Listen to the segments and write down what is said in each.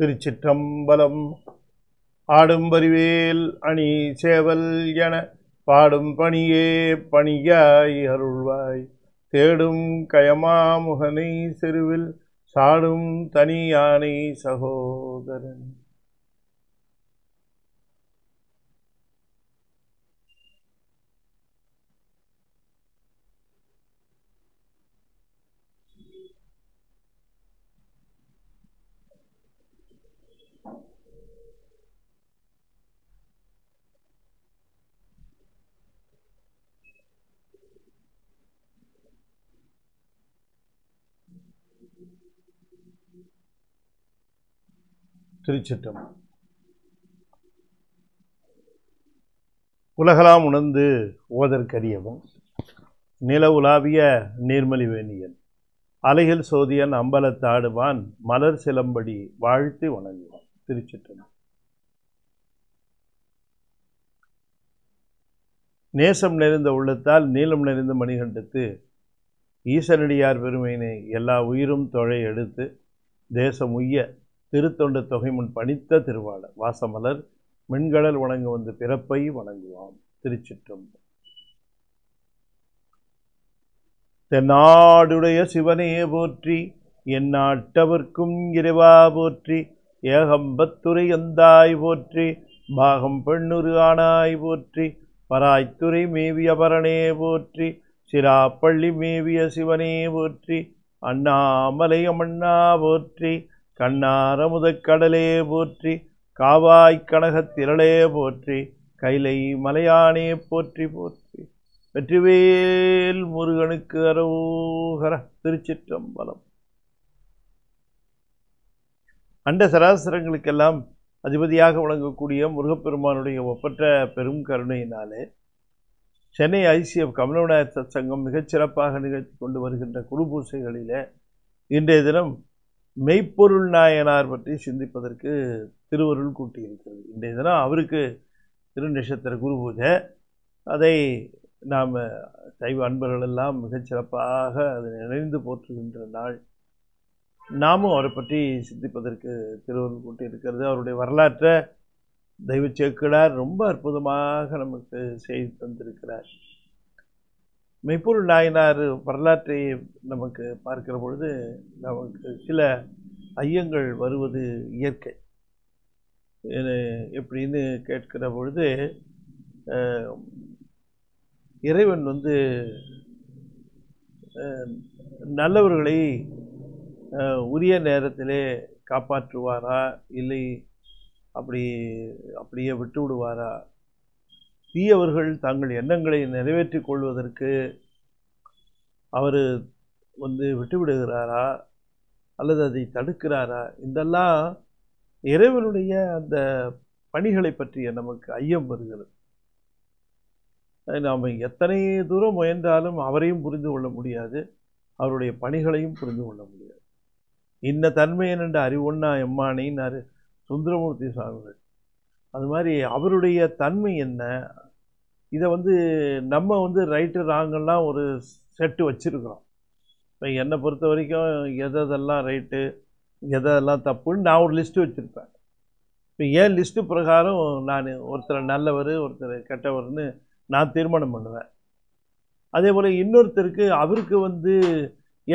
திருச்சிற்றம்பலம் ஆடும்பரிவேல் அணி சேவல் என பாடும் பணியே பணியாய் அருள்வாய் தேடும் கயமாமுகனை செருவில் சாடும் தனியானை சகோதரன் திருச்சிட்டம் உலகலாம் உணர்ந்து ஓதற்கரியவன் நில உலாவிய நீர்மலி வேணியன் அலைகள் சோதியன் அம்பலத்தாடுவான் மலர் சிலம்படி வாழ்த்தி வணங்குவான் திருச்சிட்டம் நேசம் நிறைந்த உள்ளத்தால் நீளம் நிறைந்த மணிகண்டத்து ஈசனடியார் பெருமையினை எல்லா உயிரும் தொழை எடுத்து தேசம் உய்ய திருத்தொண்டு தொகை முன் பணித்த திருவாளர் வாசமலர் மின்கடல் வணங்க வந்து பிறப்பை வணங்குவாம் திருச்சிற்றம்பலம் தென்னாடுடைய சிவனே போற்றி என் நாட்டவர்க்கும் இறைவா போற்றி ஏகம்பத்துறை எந்தாய் போற்றி பாகம் பெண்ணுரு ஆனாய் போற்றி பராய்த்துறை மேவிய பரணே போற்றி சிராப்பள்ளி மேவிய சிவனே போற்றி அண்ணாமலை அம்மண்ணா போற்றி கண்ணார முதற்கடலே போற்றி காவாய் கனகத்திரளே போற்றி கைலை மலையானே போற்றி போற்றி வெற்றிவேல் முருகனுக்கு அரோகர திருச்சிற்றம்பலம் அண்ட சராசரங்களுக்கெல்லாம் அதிபதியாக வழங்கக்கூடிய முருகப்பெருமானுடைய ஒப்பற்ற பெரும் கருணையினாலே சென்னை ஐசிஎஃப் கமலவிநாயகர் சங்கம் மிகச்சிறப்பாக நிகழ்த்தி கொண்டு வருகின்ற குரு பூசைகளில் இன்றைய தினம் மெய்ப்பொருள் நாயனார் பற்றி சிந்திப்பதற்கு திருவருள் கூட்டியிருக்கிறது இன்றைய தினம் அவருக்கு திருநட்சத்திர குரு பூஜை அதை நாம் சைவ அன்பர்களெல்லாம் மிகச்சிறப்பாக அதை நினைந்து போற்றுகின்ற நாள் நாமும் அவரை பற்றி சிந்திப்பதற்கு திருவருள் கூட்டியிருக்கிறது அவருடைய வரலாற்றை தெய்வச் சேக்கிழார் ரொம்ப அற்புதமாக நமக்கு செய்து தந்திருக்கிறார் மெய்ப்பூர் நாயனார் வரலாற்றை நமக்கு பார்க்கிற பொழுது நமக்கு சில ஐயங்கள் வருவது இயற்கை எப்படின்னு கேட்கிற பொழுது இறைவன் வந்து நல்லவர்களை உரிய நேரத்திலே காப்பாற்றுவாரா இல்லை அப்படி அப்படியே விட்டு விடுவாரா தீயவர்கள் தங்கள் எண்ணங்களை நிறைவேற்றி கொள்வதற்கு அவர் வந்து விட்டுவிடுகிறாரா அல்லது அதை தடுக்கிறாரா இதெல்லாம் இறைவனுடைய அந்த பணிகளை பற்றிய நமக்கு ஐயம் வருகிறது நாம் எத்தனை தூரம் முயன்றாலும் அவரையும் புரிந்து கொள்ள முடியாது அவருடைய பணிகளையும் புரிந்து கொள்ள முடியாது இன்ன தன்மையன் என்ற அறிவொன்னா எம்மானின்னாரு சுந்தரமூர்த்தி சுவாமிகள் அது மாதிரி அவருடைய தன்மை என்ன இதை வந்து நம்ம வந்து ரைட்டு ராங்கெல்லாம் ஒரு செட்டு வச்சுருக்குறோம் இப்போ என்னை பொறுத்த வரைக்கும் எதெல்லாம் ரைட்டு எதெல்லாம் தப்புன்னு நான் ஒரு லிஸ்ட்டு வச்சுருப்பேன் இப்போ ஏன் லிஸ்ட்டு பிரகாரம் நான் ஒருத்தர் நல்லவர் ஒருத்தர் கெட்டவர்னு நான் தீர்மானம் பண்ணுவேன் அதே போல் இன்னொருத்தருக்கு அவருக்கு வந்து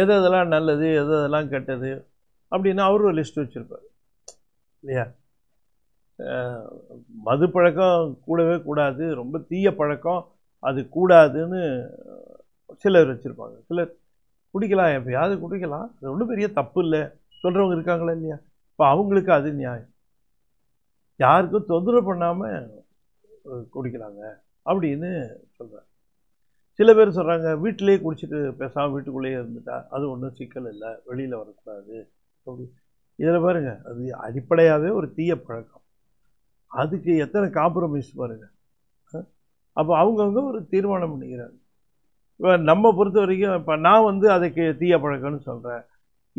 எதெல்லாம் நல்லது எதெல்லாம் கெட்டது அப்படின்னா அவரும் லிஸ்ட்டு வச்சுருப்பார் இல்லையா மது பழக்கம் கூடவே கூடாது ரொம்ப தீய பழக்கம் அது கூடாதுன்னு சிலர் வச்சுருப்பாங்க சிலர் குடிக்கலாம் எப்பயாவது குடிக்கலாம் அது ஒன்றும் பெரிய தப்பு இல்லை சொல்கிறவங்க இருக்காங்களா இல்லையா இப்போ அவங்களுக்கு அது நியாயம் யாருக்கும் தொந்தரவு பண்ணாமல் குடிக்கிறாங்க அப்படின்னு சொல்கிறேன் சில பேர் சொல்கிறாங்க வீட்டிலேயே குடிச்சிட்டு பேசாமல் வீட்டுக்குள்ளேயே இருந்துட்டா அது ஒன்றும் சிக்கல் இல்லை வெளியில் வரக்கூடாது அப்படி இதில் பாருங்கள் அது அடிப்படையாகவே ஒரு தீய பழக்கம் அதுக்கு எத்தனை காம்ப்ரமைஸ் பாருங்கள் அப்போ அவங்கவுங்க ஒரு தீர்மானம் பண்ணிக்கிறாங்க இப்போ நம்ம பொறுத்த வரைக்கும் இப்போ நான் வந்து அதுக்கு தீய பழக்கம்னு சொல்கிறேன்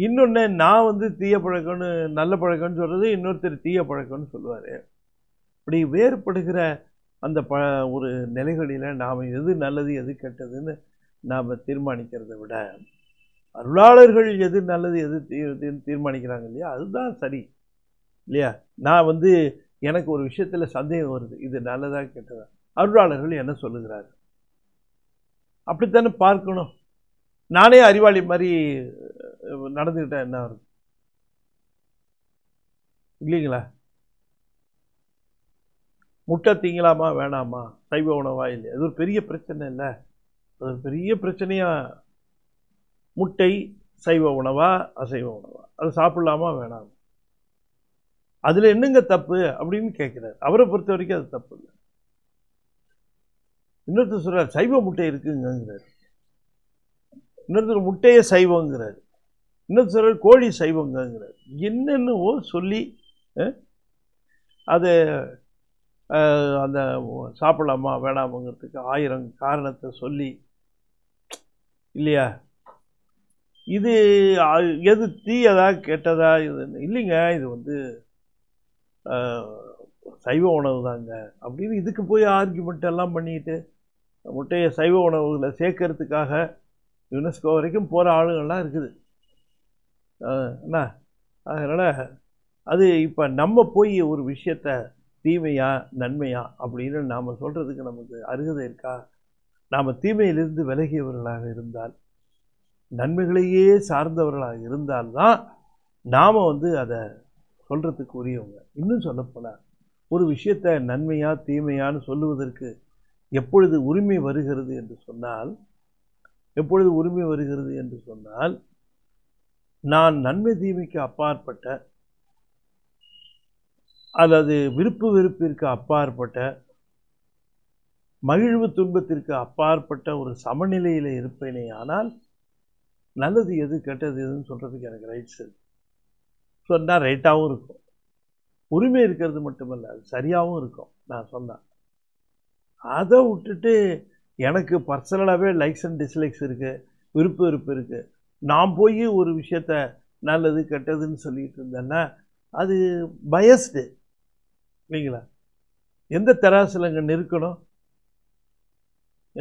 இன்னொன்று நான் வந்து தீய பழக்கம்னு நல்ல பழக்கம்னு சொல்கிறது இன்னொருத்தர் தீய பழக்கம்னு சொல்லுவார் இப்படி வேறுபடுகிற அந்த ப ஒரு நிலைகளில் நாம் எது நல்லது எது கெட்டதுன்னு நாம் தீர்மானிக்கிறத விட அருளாளர்கள் எது நல்லது எது தீ தீர்மானிக்கிறாங்க இல்லையா அதுதான் சரி இல்லையா நான் வந்து எனக்கு ஒரு விஷயத்தில் சந்தேகம் வருது இது நல்லதாக கேட்டதா அருளாளர்கள் என்ன சொல்லுகிறார் அப்படித்தானே பார்க்கணும் நானே அறிவாளி மாதிரி நடந்துக்கிட்டேன் என்ன வருது இல்லைங்களா முட்டை தீங்கலாமா வேணாமா சைவ உணவா இல்லை அது ஒரு பெரிய பிரச்சனை இல்லை அது ஒரு பெரிய பிரச்சனையாக முட்டை சைவ உணவா அசைவ உணவா அது சாப்பிட்லாமா வேணாமா அதில் என்னங்க தப்பு அப்படின்னு கேட்குறாரு அவரை பொறுத்த வரைக்கும் அது தப்பு இல்லை இன்னொருத்தர் சொல்கிறார் சைவ முட்டை இருக்குங்கிறார் இன்னொருத்தர் முட்டையை சைவங்கிறார் இன்னொருத்தர் சொல்கிறார் கோழி சைவங்கிறார் என்னென்னவோ சொல்லி அதை அந்த சாப்பிடலாமா வேணாமாங்கிறதுக்கு ஆயிரம் காரணத்தை சொல்லி இல்லையா இது எது தீயதா கெட்டதா இது இல்லைங்க இது வந்து சைவ உணவு தாங்க அப்படின்னு இதுக்கு போய் ஆர்கியூமெண்ட் எல்லாம் பண்ணிட்டு முட்டையை சைவ உணவுகளை சேர்க்கறதுக்காக யுனெஸ்கோ வரைக்கும் போகிற ஆளுங்கள்லாம் இருக்குது என்ன அதனால் அது இப்போ நம்ம போய் ஒரு விஷயத்த தீமையா நன்மையா அப்படின்னு நாம் சொல்கிறதுக்கு நமக்கு அருகதை இருக்கா நாம் தீமையிலிருந்து விலகியவர்களாக இருந்தால் நன்மைகளையே சார்ந்தவர்களாக இருந்தால்தான் நாம் வந்து அதை சொல்கிறதுக்கு உரியவங்க இன்னும் சொல்லப்போனால் ஒரு விஷயத்தை நன்மையா தீமையான்னு சொல்லுவதற்கு எப்பொழுது உரிமை வருகிறது என்று சொன்னால் எப்பொழுது உரிமை வருகிறது என்று சொன்னால் நான் நன்மை தீமைக்கு அப்பாற்பட்ட அல்லது விருப்பு வெறுப்பிற்கு அப்பாற்பட்ட மகிழ்வு துன்பத்திற்கு அப்பாற்பட்ட ஒரு சமநிலையில் இருப்பேனே ஆனால் நல்லது எது கெட்டது எதுன்னு சொல்கிறதுக்கு எனக்கு ரைட்ஸ் இருக்கு சொன்னால் ரைட்டாகவும் இருக்கும் உரிமை இருக்கிறது மட்டுமல்ல அது சரியாகவும் இருக்கும் நான் சொன்னேன் அதை விட்டுட்டு எனக்கு பர்சனலாகவே லைக்ஸ் அண்ட் டிஸ்லைக்ஸ் இருக்குது விருப்பம் விருப்பம் இருக்குது நான் போய் ஒரு விஷயத்த நல்லது கெட்டதுன்னு சொல்லிட்டு இருந்தேன்னா அது பயஸ்டு இல்லைங்களா எந்த தராசில் அங்கே நிற்கணும்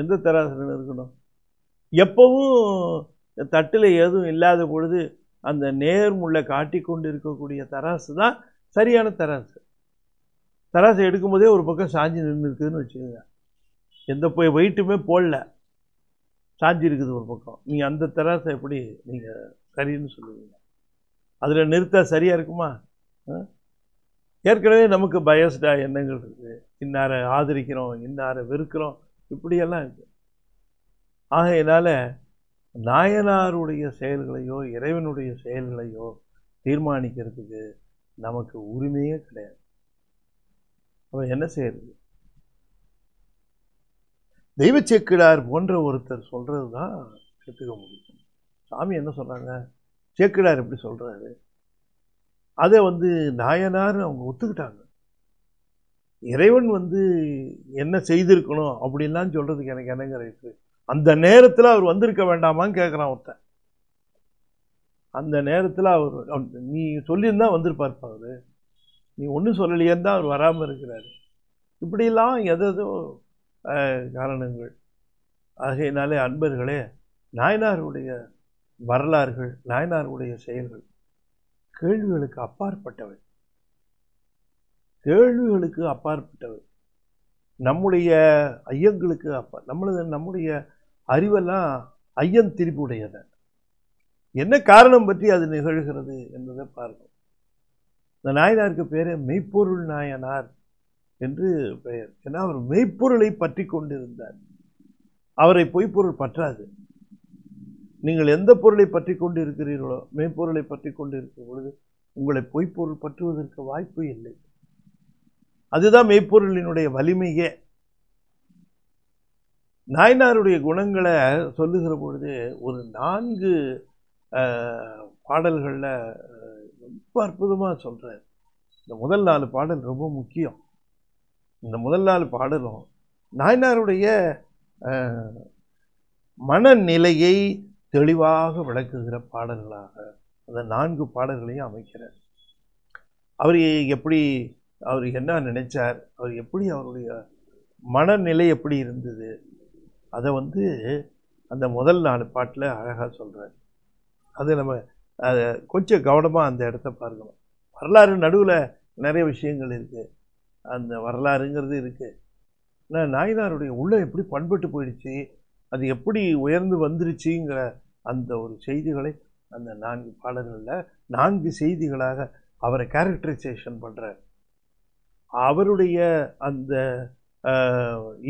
எந்த தராசில் நிற்கணும் எப்போவும் தட்டில் எதுவும் இல்லாத பொழுது அந்த நேர்முள்ளை காட்டி கொண்டு இருக்கக்கூடிய தராசு தான் சரியான தராசு தராசை எடுக்கும்போதே ஒரு பக்கம் சாஞ்சி நின்று இருக்குதுன்னு வச்சுக்கோங்க எந்த போய் வெயிட்டுமே போடல சாஞ்சி இருக்குது ஒரு பக்கம் நீங்கள் அந்த தராசை எப்படி நீங்கள் சரின்னு சொல்லுவீங்க அதில் நிறுத்த சரியாக இருக்குமா ஏற்கனவே நமக்கு பயஸ்டாக எண்ணங்கள் இருக்குது இன்னாரை ஆதரிக்கிறோம் இன்னாரை வெறுக்கிறோம் இப்படியெல்லாம் இருக்குது ஆக என்னால் நாயனாருடைய செயல்களையோ இறைவனுடைய செயல்களையோ தீர்மானிக்கிறதுக்கு நமக்கு உரிமையே கிடையாது அவன் என்ன செய்யறது தெய்வ சேக்கிடார் போன்ற ஒருத்தர் சொல்றது தான் கற்றுக்க முடியும் சாமி என்ன சொல்றாங்க சேக்கிடார் எப்படி சொல்றாரு அதை வந்து நாயனார்னு அவங்க ஒத்துக்கிட்டாங்க இறைவன் வந்து என்ன செய்திருக்கணும் அப்படின்லாம் சொல்கிறதுக்கு எனக்கு என்னங்கிற இருக்குது அந்த நேரத்தில் அவர் வந்திருக்க வேண்டாமான்னு கேட்குறான் ஒருத்தன் அந்த நேரத்தில் அவர் நீ சொல்லியிருந்தா வந்திருப்பார்ப்பா அவர் நீ ஒன்றும் சொல்லலையேன்னு தான் அவர் வராமல் இருக்கிறார் இப்படிலாம் எதோ காரணங்கள் ஆகையினாலே அன்பர்களே நாயனாருடைய வரலாறுகள் நாயனாருடைய செயல்கள் கேள்விகளுக்கு அப்பாற்பட்டவை கேள்விகளுக்கு அப்பாற்பட்டவை நம்முடைய ஐயங்களுக்கு அப்போ நம்மளது நம்முடைய அறிவெல்லாம் ஐயன் திருப்புடையது என்ன காரணம் பற்றி அது நிகழ்கிறது என்பதை பார்க்கும் இந்த நாயனாருக்கு பேர் மெய்ப்பொருள் நாயனார் என்று பெயர் ஏன்னா அவர் மெய்ப்பொருளை பற்றி கொண்டிருந்தார் அவரை பொய்ப்பொருள் பற்றாது நீங்கள் எந்த பொருளை பற்றி கொண்டு இருக்கிறீர்களோ மெய்ப்பொருளை பற்றி கொண்டு இருக்கும் பொழுது உங்களை பொய்ப்பொருள் பற்றுவதற்கு வாய்ப்பு இல்லை அதுதான் மெய்ப்பொருளினுடைய வலிமையே நாயனாருடைய குணங்களை சொல்லுகிற பொழுது ஒரு நான்கு பாடல்களில் ரொம்ப அற்புதமாக சொல்கிறார் இந்த முதல் நாலு பாடல் ரொம்ப முக்கியம் இந்த முதல் நாலு பாடலும் நாயனாருடைய மனநிலையை தெளிவாக விளக்குகிற பாடல்களாக அந்த நான்கு பாடல்களையும் அமைக்கிறார் அவர் எப்படி அவர் என்ன நினைச்சார் அவர் எப்படி அவருடைய மனநிலை எப்படி இருந்தது அதை வந்து அந்த முதல் நாலு பாட்டில் அழகாக சொல்கிறார் அது நம்ம அதை கொஞ்சம் கவனமாக அந்த இடத்த பார்க்கணும் வரலாறு நடுவில் நிறைய விஷயங்கள் இருக்குது அந்த வரலாறுங்கிறது இருக்குது ஆனால் நாயனாருடைய உள்ளே எப்படி பண்பட்டு போயிடுச்சு அது எப்படி உயர்ந்து வந்துருச்சுங்கிற அந்த ஒரு செய்திகளை அந்த நான்கு பாடல்களில் நான்கு செய்திகளாக அவரை கேரக்டரைசேஷன் பண்ணுறார் அவருடைய அந்த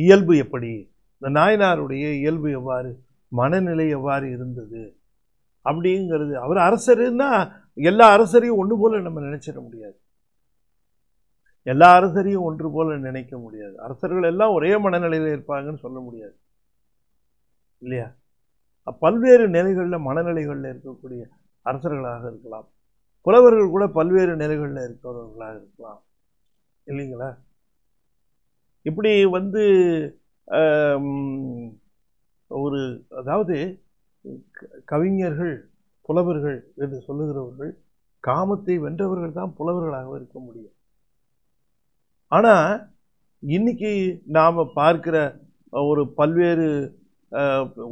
இயல்பு எப்படி இந்த நாயனாருடைய இயல்பு எவ்வாறு மனநிலை எவ்வாறு இருந்தது அப்படிங்கிறது அவர் அரசருன்னா எல்லா அரசரையும் ஒன்று போல நம்ம நினைச்சிட முடியாது எல்லா அரசரையும் ஒன்று போல நினைக்க முடியாது அரசர்கள் எல்லாம் ஒரே மனநிலையில் இருப்பாங்கன்னு சொல்ல முடியாது இல்லையா பல்வேறு நிலைகளில் மனநிலைகளில் இருக்கக்கூடிய அரசர்களாக இருக்கலாம் புலவர்கள் கூட பல்வேறு நிலைகளில் இருக்கிறவர்களாக இருக்கலாம் இல்லைங்களா இப்படி வந்து ஒரு அதாவது கவிஞர்கள் புலவர்கள் என்று சொல்லுகிறவர்கள் காமத்தை வென்றவர்கள் தான் புலவர்களாக இருக்க முடியும் ஆனால் இன்னைக்கு நாம் பார்க்கிற ஒரு பல்வேறு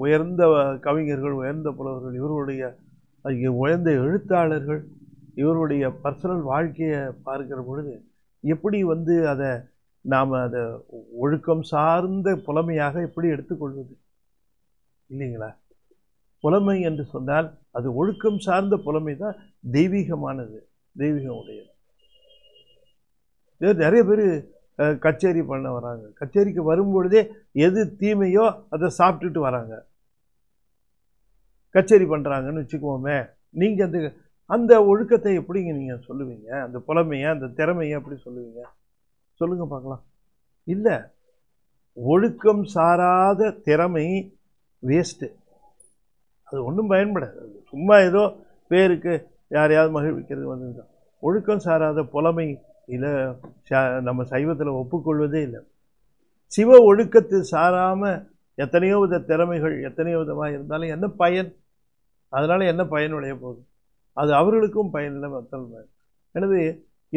உயர்ந்த கவிஞர்கள் உயர்ந்த புலவர்கள் இவர்களுடைய உயர்ந்த எழுத்தாளர்கள் இவருடைய பர்சனல் வாழ்க்கையை பார்க்கிற பொழுது எப்படி வந்து அதை நாம் அதை ஒழுக்கம் சார்ந்த புலமையாக எப்படி எடுத்துக்கொள்வது இல்லைங்களா புலமை என்று சொன்னால் அது ஒழுக்கம் சார்ந்த புலமை தான் தெய்வீகமானது தெய்வீகம் உடையது நிறைய பேர் கச்சேரி பண்ண வராங்க கச்சேரிக்கு வரும்பொழுதே எது தீமையோ அதை சாப்பிட்டுட்டு வராங்க கச்சேரி பண்ணுறாங்கன்னு வச்சுக்கோமே நீங்கள் அந்த அந்த ஒழுக்கத்தை எப்படிங்க நீங்கள் சொல்லுவீங்க அந்த புலமையை அந்த திறமையை எப்படி சொல்லுவீங்க சொல்லுங்கள் பார்க்கலாம் இல்லை ஒழுக்கம் சாராத திறமை வேஸ்ட்டு அது ஒன்றும் பயன்படாது சும்மா ஏதோ பேருக்கு யாரையாவது மகிழ்விக்கிறது வந்துதான் ஒழுக்கம் சாராத புலமை இல்லை நம்ம சைவத்தில் ஒப்புக்கொள்வதே இல்லை சிவ ஒழுக்கத்தை சாராமல் எத்தனையோ வித திறமைகள் எத்தனையோ விதமாக இருந்தாலும் என்ன பயன் அதனால் என்ன பயனுடைய போகுது அது அவர்களுக்கும் பயனில்லை மற்ற எனவே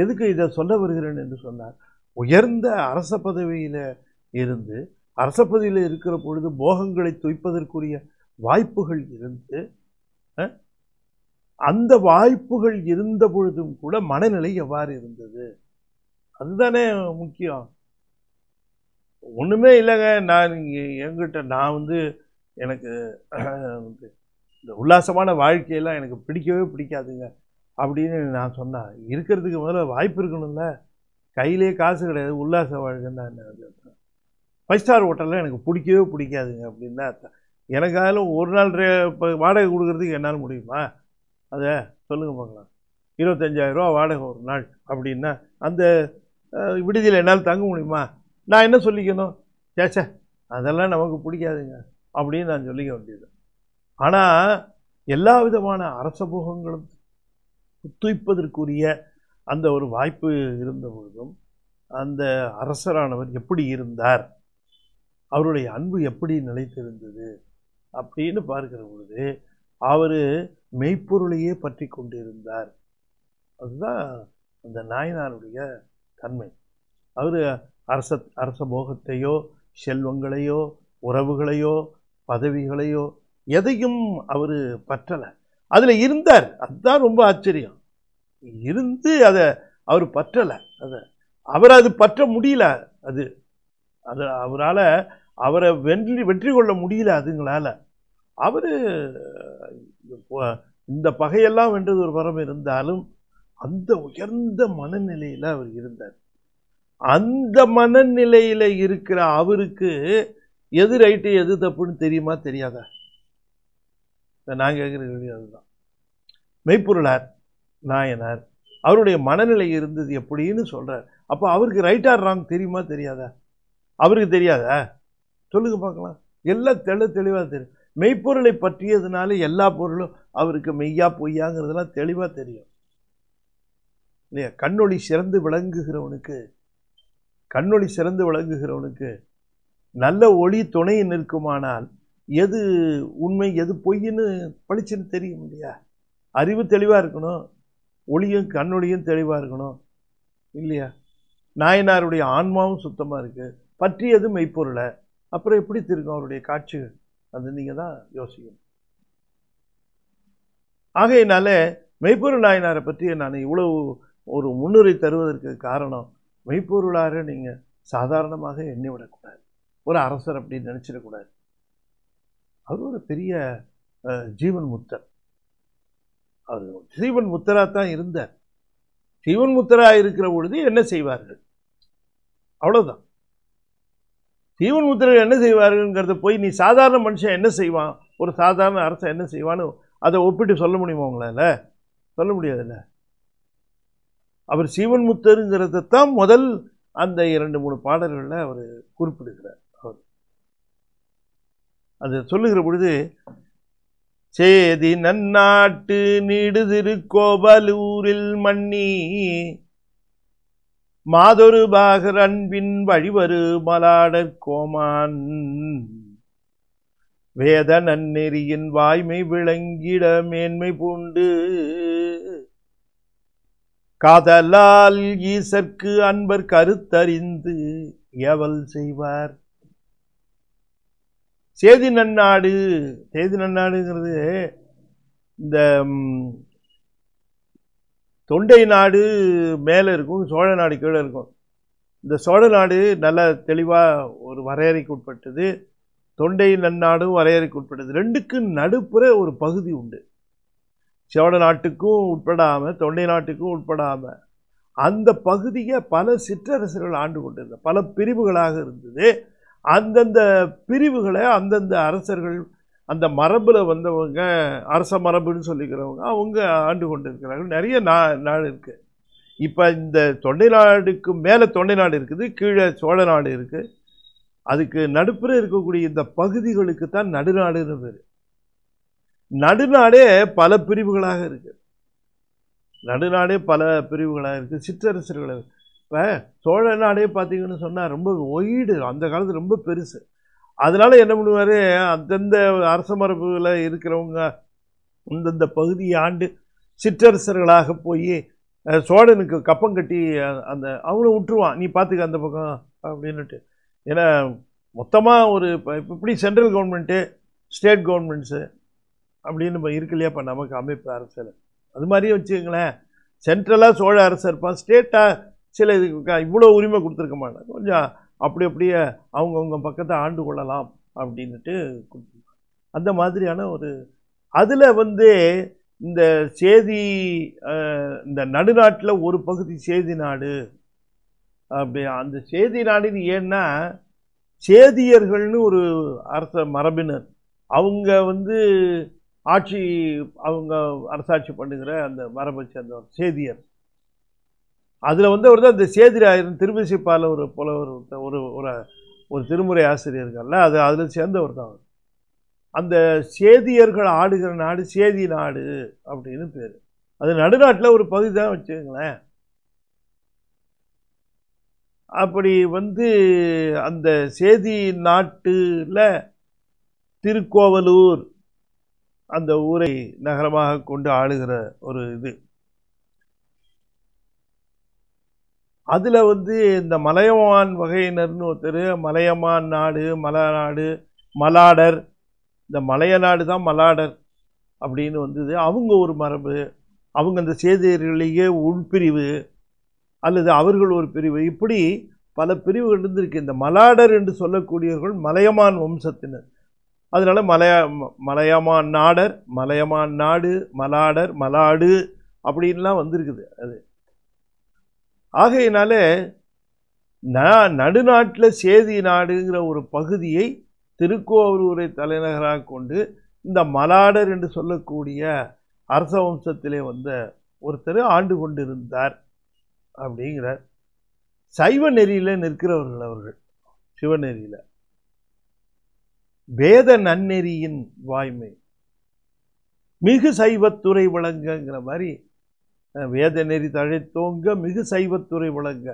எதுக்கு இதை சொல்ல வருகிறேன் என்று சொன்னார் உயர்ந்த அரச பதவியில் இருந்து அரச பதவியில் இருக்கிற பொழுது போகங்களை துய்ப்பதற்குரிய வாய்ப்புகள் இருந்து அந்த வாய்ப்புகள் இருந்த பொழுதும் கூட மனநிலை எவ்வாறு இருந்தது அதுதானே முக்கியம் ஒன்றுமே இல்லைங்க நான் எங்கிட்ட நான் வந்து எனக்கு இந்த உல்லாசமான வாழ்க்கையெல்லாம் எனக்கு பிடிக்கவே பிடிக்காதுங்க அப்படின்னு நான் சொன்னேன் இருக்கிறதுக்கு முதல்ல வாய்ப்பு இருக்கணும்ல கையிலே காசு கிடையாது உல்லாச வாழ்க்கைன்னு தான் ஃபைவ் ஸ்டார் ஹோட்டலில் எனக்கு பிடிக்கவே பிடிக்காதுங்க அப்படின்னா எனக்கு ஒரு நாள் ரே இப்போ வாடகை கொடுக்குறதுக்கு என்னால் முடியுமா அதை சொல்லுங்கள் பார்க்கலாம் இருபத்தஞ்சாயிரரூவா வாடகை ஒரு நாள் அப்படின்னா அந்த விடுதியில் என்னால் தங்க முடியுமா நான் என்ன சொல்லிக்கணும் சேச்சே அதெல்லாம் நமக்கு பிடிக்காதுங்க அப்படின்னு நான் சொல்லிக்க வேண்டியது ஆனால் எல்லா விதமான அரச போகங்களும் புத்துய்ப்பதற்குரிய அந்த ஒரு வாய்ப்பு இருந்த பொழுதும் அந்த அரசரானவர் எப்படி இருந்தார் அவருடைய அன்பு எப்படி நிலைத்திருந்தது அப்படின்னு பார்க்கிற பொழுது அவர் மெய்ப்பொருளையே பற்றி கொண்டிருந்தார் அதுதான் அந்த நாயனாருடைய தன்மை அவர் அரச அரச போகத்தையோ செல்வங்களையோ உறவுகளையோ பதவிகளையோ எதையும் அவர் பற்றலை அதில் இருந்தார் அதுதான் ரொம்ப ஆச்சரியம் இருந்து அதை அவர் பற்றலை அதை அவர் அது பற்ற முடியல அது அது அவரால் அவரை வென்றி வெற்றி கொள்ள முடியல அதுங்களால் அவர் இந்த பகையெல்லாம் வென்றது ஒரு வரம் இருந்தாலும் அந்த உயர்ந்த மனநிலையில் அவர் இருந்தார் அந்த மனநிலையில் இருக்கிற அவருக்கு எது ரைட்டு எது தப்புன்னு தெரியுமா தெரியாதா இந்த நான் கேட்குற கேள்வி அதுதான் மெய்ப்பொருளார் நாயனார் அவருடைய மனநிலை இருந்தது எப்படின்னு சொல்கிறார் அப்போ அவருக்கு ரைட் ஆர் ராங் தெரியுமா தெரியாதா அவருக்கு தெரியாதா சொல்லுங்க பார்க்கலாம் எல்லாம் தெள்ள தெளிவாக தெரியும் மெய்ப்பொருளை பற்றியதுனால எல்லா பொருளும் அவருக்கு மெய்யா பொய்யாங்கிறதெல்லாம் தெளிவாக தெரியும் இல்லையா கண்ணொளி சிறந்து விளங்குகிறவனுக்கு கண்ணொளி சிறந்து விளங்குகிறவனுக்கு நல்ல ஒளி துணை நிற்குமானால் எது உண்மை எது பொய்ன்னு பளிச்சுன்னு தெரியும் இல்லையா அறிவு தெளிவாக இருக்கணும் ஒளியும் கண்ணொழியும் தெளிவாக இருக்கணும் இல்லையா நாயனாருடைய ஆன்மாவும் சுத்தமாக இருக்குது பற்றி எது மெய்ப்பொருளை அப்புறம் எப்படி திருக்கும் அவருடைய காட்சிகள் அது நீங்கள் தான் யோசிக்கணும் ஆகையினால மெய்ப்பொருள் நாயனாரை பற்றி நான் இவ்வளவு ஒரு முன்னுரை தருவதற்கு காரணம் மெய்ப்பொருளாக நீங்கள் சாதாரணமாக எண்ணி விடக்கூடாது ஒரு அரசர் அப்படின்னு நினச்சிடக்கூடாது அவர் ஒரு பெரிய ஜீவன் முத்தர் அவர் ஜீவன் முத்தராக தான் இருந்தார் ஜீவன் முத்தராக இருக்கிற பொழுது என்ன செய்வார்கள் அவ்வளோதான் ஜீவன் முத்திரை என்ன செய்வார்கள்ங்கிறத போய் நீ சாதாரண மனுஷன் என்ன செய்வான் ஒரு சாதாரண அரசன் என்ன செய்வான்னு அதை ஒப்பிட்டு சொல்ல முடியுமா உங்களால் சொல்ல முடியாதுல்ல அவர் சீவன் முத்தருங்கிறத தான் முதல் அந்த இரண்டு மூணு பாடல்களில் அவர் குறிப்பிடுகிறார் அது சொல்லுகிற பொழுது சேதி நன்னாட்டு நீடுதிரு கோபலூரில் மண்ணி மாதொரு பாகர் அன்பின் வழிவரு மலாடற் கோமான் வேத நன்னெறியின் வாய்மை விளங்கிட மேன்மை பூண்டு காதலால் ஈசற்கு அன்பர் கருத்தறிந்து எவல் செய்வார் சேதி நன்னாடு சேதி நன்னாடுங்கிறது இந்த தொண்டை நாடு மேலே இருக்கும் சோழ நாடு கீழே இருக்கும் இந்த சோழ நாடு நல்ல தெளிவாக ஒரு வரையறைக்கு உட்பட்டது தொண்டை நன்னாடும் வரையறைக்கு உட்பட்டது ரெண்டுக்கும் நடுப்புற ஒரு பகுதி உண்டு சோழ நாட்டுக்கும் உட்படாமல் தொண்டை நாட்டுக்கும் உட்படாமல் அந்த பகுதியை பல சிற்றரசர்கள் ஆண்டு கொண்டிருந்த பல பிரிவுகளாக இருந்தது அந்தந்த பிரிவுகளை அந்தந்த அரசர்கள் அந்த மரபில் வந்தவங்க அரச மரபுன்னு சொல்லிக்கிறவங்க அவங்க ஆண்டு கொண்டு இருக்கிறார்கள் நிறைய நா நாடு இருக்குது இப்போ இந்த தொண்டை நாடுக்கு மேலே தொண்டை நாடு இருக்குது கீழே சோழ நாடு இருக்குது அதுக்கு நடுப்புற இருக்கக்கூடிய இந்த பகுதிகளுக்கு தான் நடுநாடுன்னு பேர் நடுநாடே பல பிரிவுகளாக இருக்குது நடுநாடே பல பிரிவுகளாக இருக்குது சிற்றரசர்கள் இப்போ சோழ நாடே பார்த்தீங்கன்னு சொன்னால் ரொம்ப ஒயிடு அந்த காலத்து ரொம்ப பெருசு அதனால் என்ன பண்ணுவார் அந்தந்த அரச மரபுகளில் இருக்கிறவங்க அந்தந்த பகுதி ஆண்டு சிற்றரசர்களாக போய் சோழனுக்கு கப்பம் கட்டி அந்த அவங்கள விட்டுருவான் நீ பார்த்துக்க அந்த பக்கம் அப்படின்னுட்டு ஏன்னா மொத்தமாக ஒரு இப்போ இப்படி சென்ட்ரல் கவர்மெண்ட்டு ஸ்டேட் கவர்மெண்ட்ஸு அப்படின்னு நம்ம இருக்கு இல்லையா இப்போ நமக்கு அமைப்பு அரசியல் அது மாதிரியே வச்சுக்கங்களேன் சென்ட்ரலாக சோழ அரசு இருப்பான் ஸ்டேட்டாக சில இதுக்கு இவ்வளோ உரிமை கொடுத்துருக்க மாட்டாங்க கொஞ்சம் அப்படி அப்படியே அவங்கவுங்க பக்கத்தை ஆண்டு கொள்ளலாம் அப்படின்ட்டு கொடுத்துருக்காங்க அந்த மாதிரியான ஒரு அதில் வந்து இந்த சேதி இந்த நடுநாட்டில் ஒரு பகுதி சேதி நாடு அப்படி அந்த சேதி நாடு ஏன்னா சேதியர்கள்னு ஒரு அரச மரபினர் அவங்க வந்து ஆட்சி அவங்க அரசாட்சி பண்ணுகிற அந்த மரபை சேர்ந்தவர் சேதியர் அதில் வந்து அவர் தான் இந்த சேதிராயன் திருவிசைப்பால் ஒரு போல ஒரு ஒரு ஒரு ஒரு திருமுறை ஆசிரியர் இருக்கார்ல அது அதில் சேர்ந்தவர் தான் அவர் அந்த சேதியர்கள் ஆடுகிற நாடு சேதி நாடு அப்படின்னு பேர் அது நடுநாட்டில் ஒரு பகுதி தான் வச்சுக்கோங்களேன் அப்படி வந்து அந்த சேதி நாட்டில் திருக்கோவலூர் அந்த ஊரை நகரமாக கொண்டு ஆளுகிற ஒரு இது அதில் வந்து இந்த மலையமான் வகையினர்னு ஒருத்தர் மலையமான் நாடு மலை நாடு மலாடர் இந்த மலைய நாடு தான் மலாடர் அப்படின்னு வந்தது அவங்க ஒரு மரபு அவங்க அந்த சேதியர்களையே உள்பிரிவு அல்லது அவர்கள் ஒரு பிரிவு இப்படி பல பிரிவுகள் இருந்திருக்கு இந்த மலாடர் என்று சொல்லக்கூடியவர்கள் மலையமான் வம்சத்தினர் அதனால் மலைய மலையமான் நாடர் மலையமான் நாடு மலாடர் மலாடு அப்படின்லாம் வந்திருக்குது அது ஆகையினால நான் நடுநாட்டில் சேதி நாடுங்கிற ஒரு பகுதியை திருக்கோவலூரை தலைநகராக கொண்டு இந்த மலாடர் என்று சொல்லக்கூடிய அரச வம்சத்திலே வந்த ஒருத்தர் ஆண்டு கொண்டிருந்தார் அப்படிங்கிறார் சைவ நெறியில் நிற்கிறவர்கள் அவர்கள் சிவநெறியில் வேத நன்னெறியின் வாய்மை மிகு சைவத்துறை வழங்குங்கிற மாதிரி வேத நெறி தழைத்தோங்க மிகு சைவத்துறை விளங்க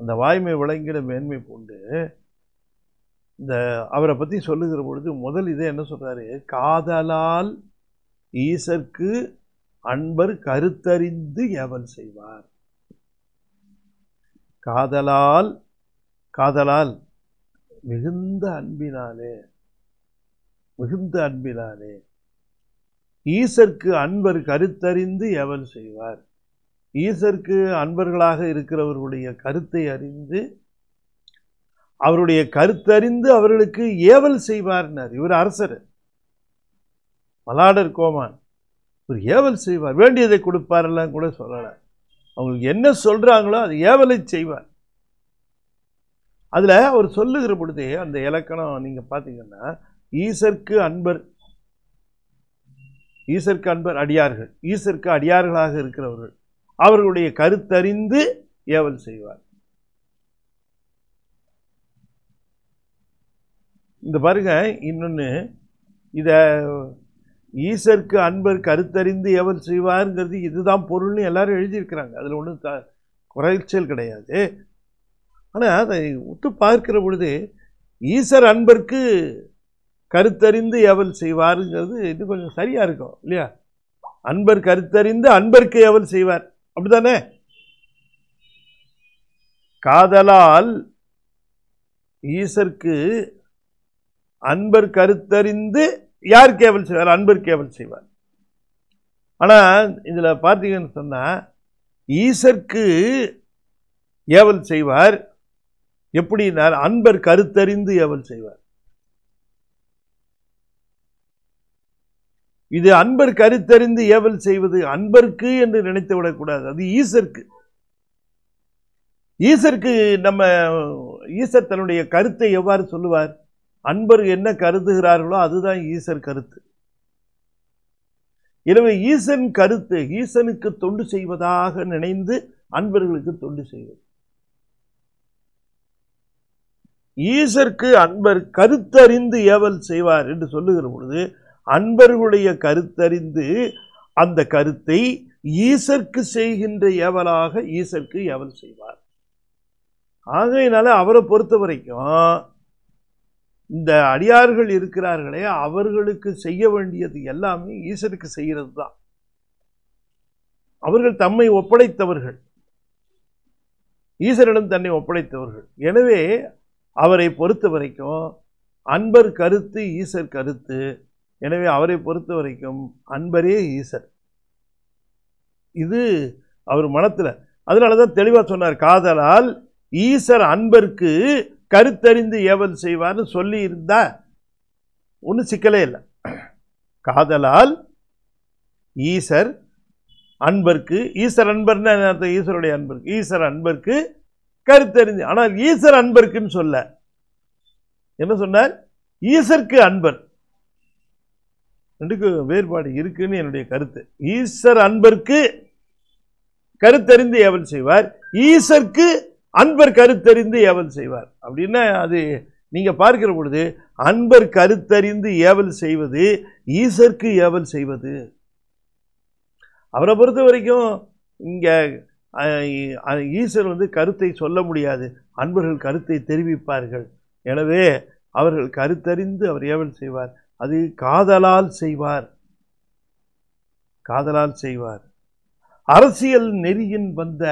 அந்த வாய்மை விளங்கிட மேன்மை பூண்டு இந்த அவரை பற்றி சொல்லுகிற பொழுது முதல் இதை என்ன சொல்கிறாரு காதலால் ஈசர்க்கு அன்பர் கருத்தறிந்து ஏவல் செய்வார் காதலால் காதலால் மிகுந்த அன்பினாலே மிகுந்த அன்பினாலே ஈசர்க்கு அன்பர் கருத்தறிந்து எவல் செய்வார் ஈசருக்கு அன்பர்களாக இருக்கிறவர்களுடைய கருத்தை அறிந்து அவருடைய கருத்தறிந்து அவர்களுக்கு ஏவல் செய்வார்னார் இவர் அரசர் மலாடர் கோமான் இவர் ஏவல் செய்வார் வேண்டியதை கொடுப்பாரெல்லாம் கூட சொல்லலாம் அவங்களுக்கு என்ன சொல்கிறாங்களோ அது ஏவலை செய்வார் அதில் அவர் சொல்லுகிற பொழுது அந்த இலக்கணம் நீங்கள் பார்த்தீங்கன்னா ஈசர்க்கு அன்பர் ஈசர்க்கு அன்பர் அடியார்கள் ஈசர்க்கு அடியார்களாக இருக்கிறவர்கள் அவர்களுடைய கருத்தறிந்து ஏவல் செய்வார் இந்த பாருங்க இன்னொன்று இதை ஈசருக்கு அன்பர் கருத்தறிந்து எவர் செய்வாருங்கிறது இதுதான் பொருள்னு எல்லாரும் எழுதியிருக்கிறாங்க அதில் ஒன்றும் த குறைச்சல் கிடையாது ஆனால் அதை உத்து பார்க்கிற பொழுது ஈசர் அன்பருக்கு கருத்தறிந்து எவல் செய்வாருங்கிறது இது கொஞ்சம் சரியாக இருக்கும் இல்லையா அன்பர் கருத்தறிந்து அன்பருக்கு எவல் செய்வார் அப்படிதானே காதலால் ஈசருக்கு அன்பர் கருத்தறிந்து யார் கேவல் செய்வார் அன்பர் கேவல் செய்வார் ஆனால் இதில் பார்த்தீங்கன்னு சொன்னால் ஈசருக்கு ஏவல் செய்வார் எப்படின்னா அன்பர் கருத்தறிந்து ஏவல் செய்வார் இது அன்பர் கருத்தறிந்து ஏவல் செய்வது அன்பருக்கு என்று நினைத்து விடக்கூடாது அது ஈசருக்கு ஈசருக்கு நம்ம ஈசர் தன்னுடைய கருத்தை எவ்வாறு சொல்லுவார் அன்பர் என்ன கருதுகிறார்களோ அதுதான் ஈசர் கருத்து எனவே ஈசன் கருத்து ஈசனுக்கு தொண்டு செய்வதாக நினைந்து அன்பர்களுக்கு தொண்டு செய்வது ஈசருக்கு அன்பர் கருத்தறிந்து ஏவல் செய்வார் என்று சொல்லுகிற பொழுது அன்பர்களுடைய கருத்தறிந்து அந்த கருத்தை ஈசற்கு செய்கின்ற ஏவலாக ஈசற்கு ஏவல் செய்வார் ஆகையினால அவரை பொறுத்த வரைக்கும் இந்த அடியார்கள் இருக்கிறார்களே அவர்களுக்கு செய்ய வேண்டியது எல்லாமே ஈசருக்கு செய்கிறது தான் அவர்கள் தம்மை ஒப்படைத்தவர்கள் ஈசரிடம் தன்னை ஒப்படைத்தவர்கள் எனவே அவரை பொறுத்த வரைக்கும் அன்பர் கருத்து ஈசர் கருத்து எனவே அவரை பொறுத்த வரைக்கும் அன்பரே ஈசர் இது அவர் மனத்தில் அதனால தான் தெளிவாக சொன்னார் காதலால் ஈசர் அன்பருக்கு கருத்தறிந்து ஏவல் செய்வார்னு சொல்லி இருந்தா ஒன்றும் சிக்கலே இல்லை காதலால் ஈசர் அன்பர்க்கு ஈஸ்வர் அன்பர்னா அர்த்தம் ஈஸ்வருடைய அன்பருக்கு ஈஸ்வர் அன்பர்க்கு கருத்தறிந்து ஆனால் ஈஸ்வர் அன்பருக்குன்னு சொல்ல என்ன சொன்னார் ஈசருக்கு அன்பர் ரெண்டுக்கும் வேறுபாடு இருக்குன்னு என்னுடைய கருத்து ஈஸ்வர் அன்பர்க்கு கருத்தறிந்து ஏவல் செய்வார் ஈசருக்கு அன்பர் கருத்தறிந்து ஏவல் செய்வார் அப்படின்னா அது நீங்கள் பார்க்கிற பொழுது அன்பர் கருத்தறிந்து ஏவல் செய்வது ஈசருக்கு ஏவல் செய்வது அவரை பொறுத்த வரைக்கும் இங்கே ஈஸ்வர் வந்து கருத்தை சொல்ல முடியாது அன்பர்கள் கருத்தை தெரிவிப்பார்கள் எனவே அவர்கள் கருத்தறிந்து அவர் ஏவல் செய்வார் அது காதலால் செய்வார் காதலால் செய்வார் அரசியல் நெறியின் வந்த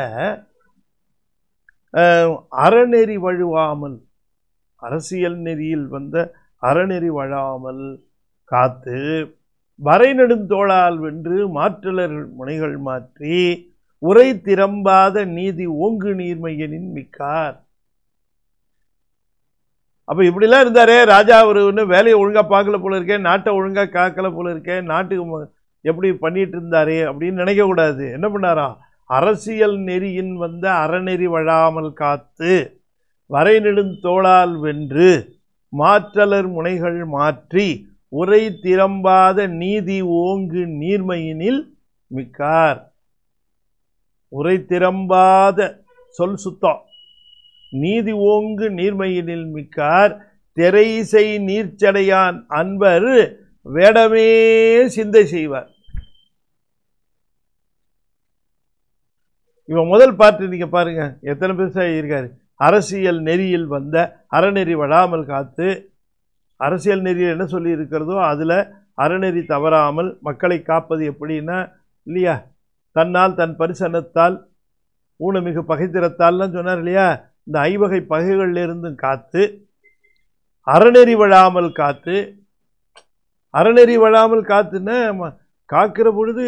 அறநெறி வழுவாமல் அரசியல் நெறியில் வந்த அறநெறி வழாமல் காத்து வரை நெடுந்தோளால் வென்று மாற்றலர் முனைகள் மாற்றி உரை திரம்பாத நீதி ஓங்கு நீர்மையனின் மிக்கார் அப்போ இப்படிலாம் இருந்தாரே ராஜா அவர் இன்னும் வேலையை ஒழுங்காக பார்க்கல போல இருக்கேன் நாட்டை ஒழுங்காக காக்கல போல இருக்கேன் நாட்டுக்கு எப்படி பண்ணிட்டு இருந்தாரே அப்படின்னு நினைக்கக்கூடாது என்ன பண்ணாரா அரசியல் நெறியின் வந்த அறநெறி வழாமல் காத்து வரை நெடுந்தோளால் வென்று மாற்றலர் முனைகள் மாற்றி உரை திரம்பாத நீதி ஓங்கு நீர்மையினில் மிக்கார் உரை திரம்பாத சொல் சுத்தம் நீதி ஓங்கு நீர்மையினில் மிக்கார் திரைசை நீர்ச்சடையான் அன்பர் வேடமே சிந்தை செய்வார் இவன் முதல் பாட்டு நீங்கள் பாருங்கள் எத்தனை பெருசாக இருக்காரு அரசியல் நெறியில் வந்த அறநெறி வடாமல் காத்து அரசியல் நெறியில் என்ன சொல்லி இருக்கிறதோ அதில் அறநெறி தவறாமல் மக்களை காப்பது எப்படின்னா இல்லையா தன்னால் தன் பரிசனத்தால் ஊனமிகு பகைத்திரத்தால்லாம் சொன்னார் இல்லையா இந்த ஐவகை பகைகளிலிருந்தும் காத்து அறநெறி வழாமல் காத்து அறநெறி வழாமல் காத்துன்னா காக்கிற பொழுது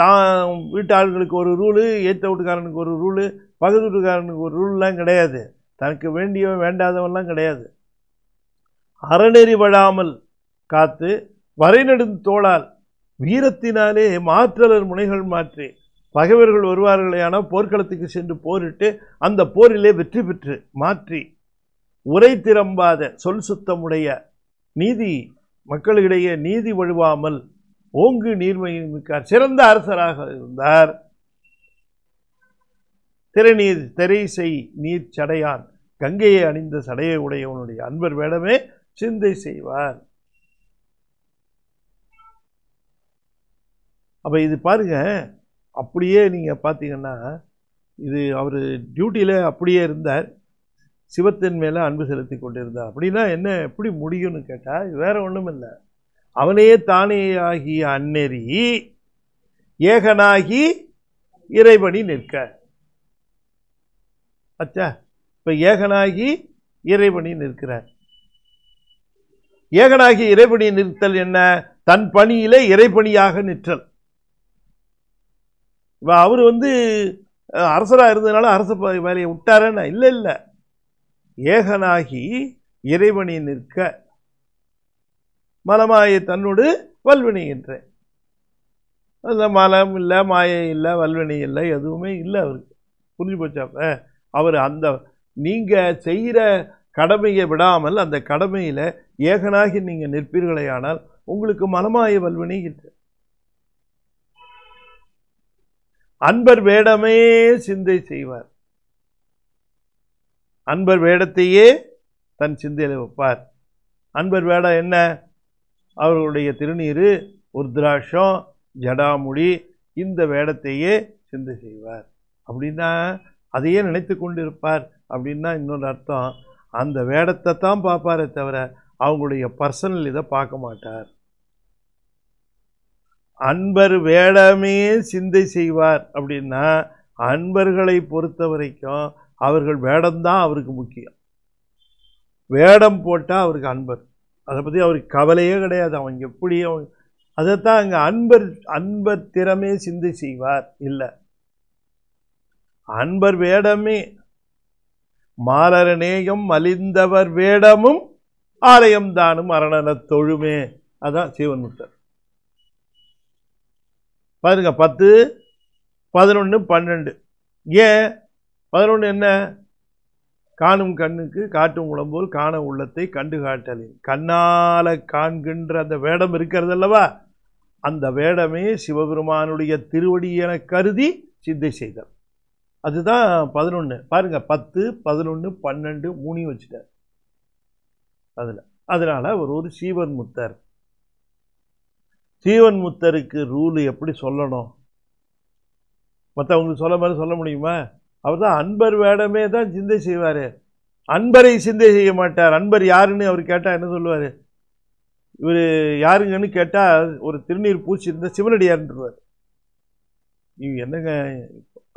தான் வீட்டாளர்களுக்கு ஒரு ரூலு ஏற்ற வீட்டுக்காரனுக்கு ஒரு ரூலு பகுதி வீட்டுக்காரனுக்கு ஒரு ரூல்லாம் கிடையாது தனக்கு வேண்டியவன் வேண்டாதவன்லாம் கிடையாது அறநெறி வழாமல் காத்து வரைநெடும் தோளால் வீரத்தினாலே மாற்றலர் முனைகள் மாற்றி பகைவர்கள் வருவார்களேயானால் போர்க்களத்துக்கு சென்று போரிட்டு அந்த போரிலே வெற்றி பெற்று மாற்றி உரை திரம்பாத சொல் சுத்தமுடைய நீதி மக்களிடையே நீதி வழுவாமல் ஓங்கு மிக்க சிறந்த அரசராக இருந்தார் திரைநீர் திரைசை நீர் சடையான் கங்கையை அணிந்த சடையை உடையவனுடைய அன்பர் வேடமே சிந்தை செய்வார் அப்போ இது பாருங்கள் அப்படியே நீங்கள் பார்த்தீங்கன்னா இது அவர் டியூட்டியில் அப்படியே இருந்தார் சிவத்தின் மேலே அன்பு செலுத்தி கொண்டிருந்தார் அப்படின்னா என்ன எப்படி முடியும்னு கேட்டால் வேறு ஒன்றும் இல்லை அவனையே தானே ஆகிய அந்நெறி ஏகனாகி இறைவனி நிற்க அச்சா இப்போ ஏகனாகி இறைவனி நிற்கிறார் ஏகனாகி இறைவனி நிறுத்தல் என்ன தன் பணியிலே இறைப்பணியாக நிற்றல் இப்போ அவர் வந்து அரசராக இருந்ததுனால அரச வேலையை விட்டாரன்னா இல்லை இல்லை ஏகனாகி இறைவனை நிற்க மலமாய தன்னோடு வல்வினை என்றேன் அந்த மலம் இல்லை மாயை இல்லை வல்வினை இல்லை எதுவுமே இல்லை அவருக்கு புரிஞ்சு போச்சாப்ப அவர் அந்த நீங்கள் செய்கிற கடமையை விடாமல் அந்த கடமையில் ஏகனாகி நீங்கள் நிற்பீர்களே ஆனால் உங்களுக்கு மலமாய வல்வினை என்று அன்பர் வேடமே சிந்தை செய்வார் அன்பர் வேடத்தையே தன் சிந்தையில் வைப்பார் அன்பர் வேடம் என்ன அவர்களுடைய திருநீர் உருத்ராட்சம் ஜடாமுடி இந்த வேடத்தையே சிந்தை செய்வார் அப்படின்னா அதையே நினைத்து கொண்டு இருப்பார் அப்படின்னா இன்னொரு அர்த்தம் அந்த வேடத்தை தான் பார்ப்பாரே தவிர அவங்களுடைய பர்சனல் இதை பார்க்க மாட்டார் அன்பர் வேடமே சிந்தை செய்வார் அப்படின்னா அன்பர்களை பொறுத்த வரைக்கும் அவர்கள் வேடம்தான் அவருக்கு முக்கியம் வேடம் போட்டால் அவருக்கு அன்பர் அதை பற்றி அவருக்கு கவலையே கிடையாது அவங்க எப்படி அவங்க அதைத்தான் அங்கே அன்பர் அன்பர் திறமே சிந்தை செய்வார் இல்லை அன்பர் வேடமே மாலர நேயம் மலிந்தவர் வேடமும் ஆலயம் தானும் அரணன தொழுமே அதான் சிவன் முத்தர் பாருங்க பத்து பதினொன்று பன்னெண்டு ஏன் பதினொன்று என்ன காணும் கண்ணுக்கு காட்டும் உடம்போல் காண உள்ளத்தை கண்டு காட்டலில் கண்ணால் காண்கின்ற அந்த வேடம் இருக்கிறது அல்லவா அந்த வேடமே சிவபெருமானுடைய திருவடி என கருதி சித்தை செய்தார் அதுதான் பதினொன்று பாருங்கள் பத்து பதினொன்று பன்னெண்டு மூணையும் வச்சுட்டார் அதில் அதனால் அவர் ஒரு சீவன் முத்தர் சீவன் முத்தருக்கு ரூலு எப்படி சொல்லணும் மற்றவங்களுக்கு சொல்ல மாதிரி சொல்ல முடியுமா அவர் தான் அன்பர் வேடமே தான் சிந்தை செய்வார் அன்பரை சிந்தை செய்ய மாட்டார் அன்பர் யாருன்னு அவர் கேட்டால் என்ன சொல்லுவார் இவர் யாருங்கன்னு கேட்டால் ஒரு திருநீர் பூச்சி இருந்தால் சிவனடியார்ன்றவர் நீ என்னங்க